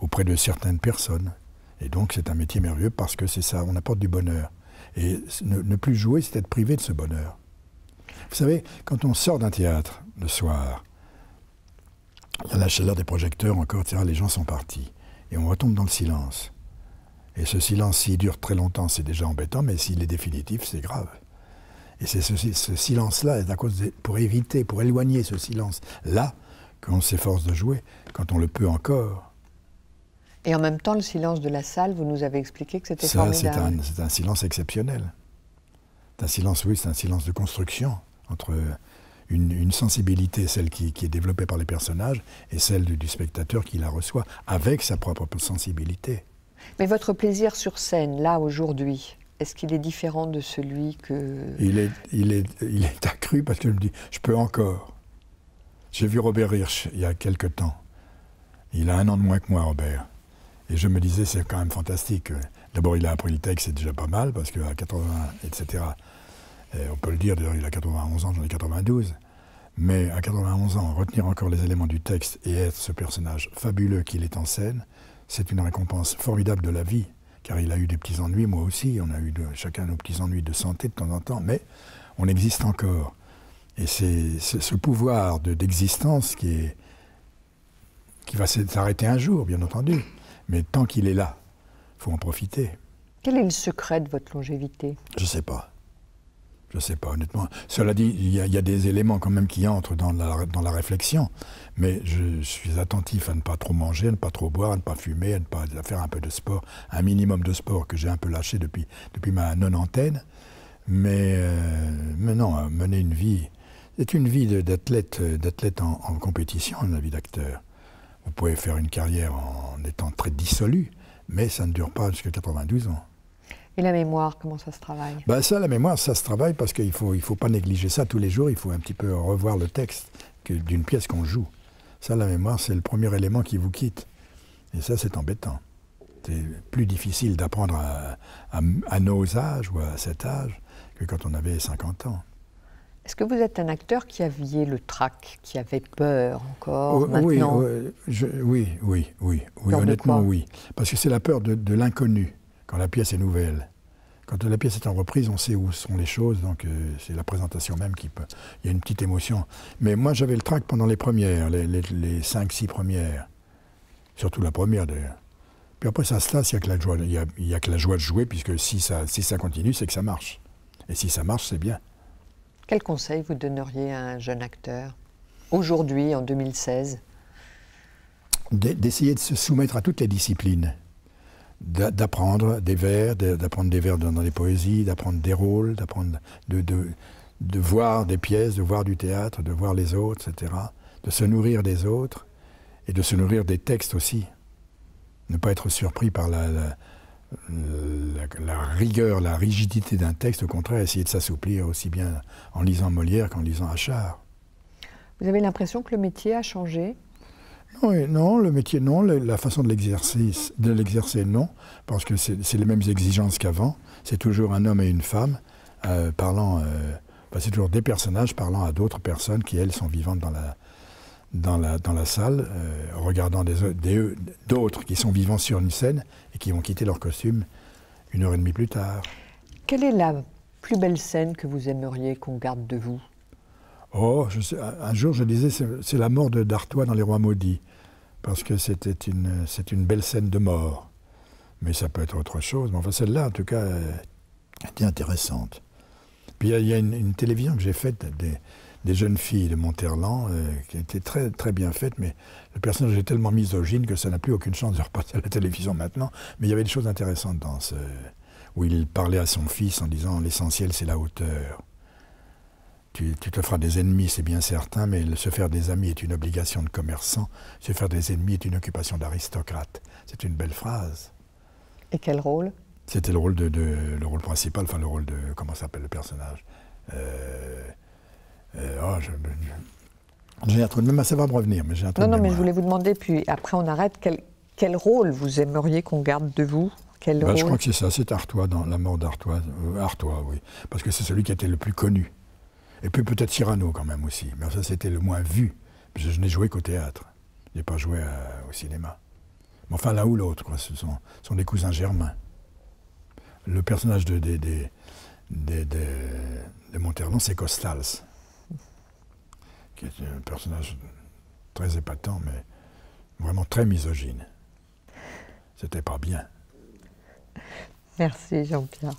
A: auprès de certaines personnes. Et donc c'est un métier merveilleux parce que c'est ça, on apporte du bonheur. Et ne, plus jouer, c'est être privé de ce bonheur. Vous savez, quand on sort d'un théâtre le soir, il y a la chaleur des projecteurs encore, les gens sont partis. Et on retombe dans le silence. Et ce silence, s'il dure très longtemps, c'est déjà embêtant, mais s'il est définitif, c'est grave. Et c'est ce, silence-là, pour éviter, pour éloigner ce silence-là, qu'on s'efforce de jouer, quand on le peut encore.
B: Et en même temps, le silence de la salle, vous nous avez expliqué que c'était formidable.
A: C'est un, silence exceptionnel. C'est un silence, oui, c'est un silence de construction entre une, sensibilité, celle qui, est développée par les personnages, et celle du spectateur qui la reçoit, avec sa propre sensibilité.
B: Mais votre plaisir sur scène, là, aujourd'hui, est-ce qu'il est différent de celui que...
A: Il est, accru parce que je me dis, je peux encore. J'ai vu Robert Hirsch il y a quelque temps. Il a un an de moins que moi, Robert. Et je me disais, c'est quand même fantastique. D'abord, il a appris le texte, c'est déjà pas mal, parce qu'à 80, etc. on peut le dire, d'ailleurs, il a 91 ans, j'en ai 92. Mais à 91 ans, retenir encore les éléments du texte et être ce personnage fabuleux qu'il est en scène, c'est une récompense formidable de la vie, car il a eu des petits ennuis, moi aussi, on a eu de, chacun nos petits ennuis de santé de temps en temps, mais on existe encore. Et c'est ce pouvoir d'existence qui, est, qui va s'arrêter un jour, bien entendu, mais tant qu'il est là, il faut en profiter.
B: Quel est le secret de votre longévité
A: Je ne sais pas. Je ne sais pas, honnêtement. Cela dit, il y, a des éléments quand même qui entrent dans la, dans la réflexion. Mais je suis attentif à ne pas trop manger, à ne pas trop boire, à ne pas fumer, à ne pas faire un peu de sport, un minimum de sport que j'ai un peu lâché depuis, depuis ma non-antenne. Mais, euh, non, euh, mener une vie. C'est une vie d'athlète, euh, d'athlète en, en, compétition, la vie d'acteur. Vous pouvez faire une carrière en étant très dissolu, mais ça ne dure pas jusqu'à 92 ans.
B: Et la mémoire, comment ça se travaille
A: bah, Ça, la mémoire, ça se travaille parce qu'il ne faut, il faut pas négliger ça tous les jours, il faut un petit peu revoir le texte d'une pièce qu'on joue. Ça, la mémoire, c'est le premier élément qui vous quitte. Et ça, c'est embêtant. C'est plus difficile d'apprendre à, nos âges ou à cet âge que quand on avait 50 ans.
B: Est-ce que vous êtes un acteur qui aviez le trac, qui avait peur encore oh, maintenant
A: oh, oui, oui, oui, oui, Honnêtement, oui. Parce que c'est la peur de l'inconnu quand la pièce est nouvelle. Quand la pièce est en reprise, on sait où sont les choses, donc euh, c'est la présentation même qui peut. Il y a une petite émotion. Mais moi, j'avais le trac pendant les premières, les, cinq, six premières. Surtout la première, d'ailleurs. Puis après, ça se lasse. il n'y a, que la joie, que la joie de jouer, puisque si ça, si ça continue, c'est que ça marche. Et si ça marche, c'est bien.
B: Quel conseil vous donneriez à un jeune acteur, aujourd'hui, en 2016
A: D'essayer de se soumettre à toutes les disciplines d'apprendre des vers, d'apprendre des vers dans les poésies, d'apprendre des rôles, d'apprendre de, voir des pièces, de voir du théâtre, de voir les autres, etc. De se nourrir des autres et de se nourrir des textes aussi. Ne pas être surpris par la, la rigueur, la rigidité d'un texte, au contraire, essayer de s'assouplir aussi bien en lisant Molière qu'en lisant Achard.
B: Vous avez l'impression que le métier a changé
A: non, non, le métier, non. La façon de l'exercer, non. Parce que c'est les mêmes exigences qu'avant. C'est toujours un homme et une femme euh, parlant. Euh, bah, c'est toujours des personnages parlant à d'autres personnes qui, elles, sont vivantes dans la, dans la, dans la salle, euh, regardant d'autres des, d'autres qui sont vivants sur une scène et qui vont quitter leur costume une heure et demie plus tard.
B: Quelle est la plus belle scène que vous aimeriez qu'on garde de vous
A: Oh, un jour je disais, c'est la mort de d'Artois dans Les Rois Maudits, parce que c'était une, c'est une belle scène de mort. Mais ça peut être autre chose. Mais celle-là, en tout cas, euh, était intéressante. Puis il y, a, une, télévision que j'ai faite des, jeunes filles de Monterland, euh, qui était très, très bien faite, mais le personnage est tellement misogyne que ça n'a plus aucune chance de repartir à la télévision maintenant. Mais il y avait des choses intéressantes dans ce. où il parlait à son fils en disant l'essentiel, c'est la hauteur. Tu, te feras des ennemis, c'est bien certain, mais se faire des amis est une obligation de commerçant, se faire des ennemis est une occupation d'aristocrate. C'est une belle phrase. Et quel rôle C'était le rôle de, le rôle principal, enfin le rôle de comment s'appelle le personnage. Euh, euh, oh, j'ai un même, ça va me revenir, mais j'ai un Non, non, mais je
B: voulais vous demander, puis après on arrête, quel, quel rôle vous aimeriez qu'on garde de vous quel ben, Je crois que c'est
A: ça, c'est Artois, dans La mort d'Artois. Euh, Artois, oui. Parce que c'est celui qui était le plus connu. Et puis peut-être Cyrano quand même aussi. Mais ça, c'était le moins vu. Parce que je n'ai joué qu'au théâtre. Je n'ai pas joué euh, au cinéma. Mais enfin, l'un ou l'autre, ce sont, sont des cousins germains. Le personnage de, de, de c'est Costals, qui est un personnage très épatant, mais vraiment très misogyne. C'était pas bien.
B: Merci Jean-Pierre.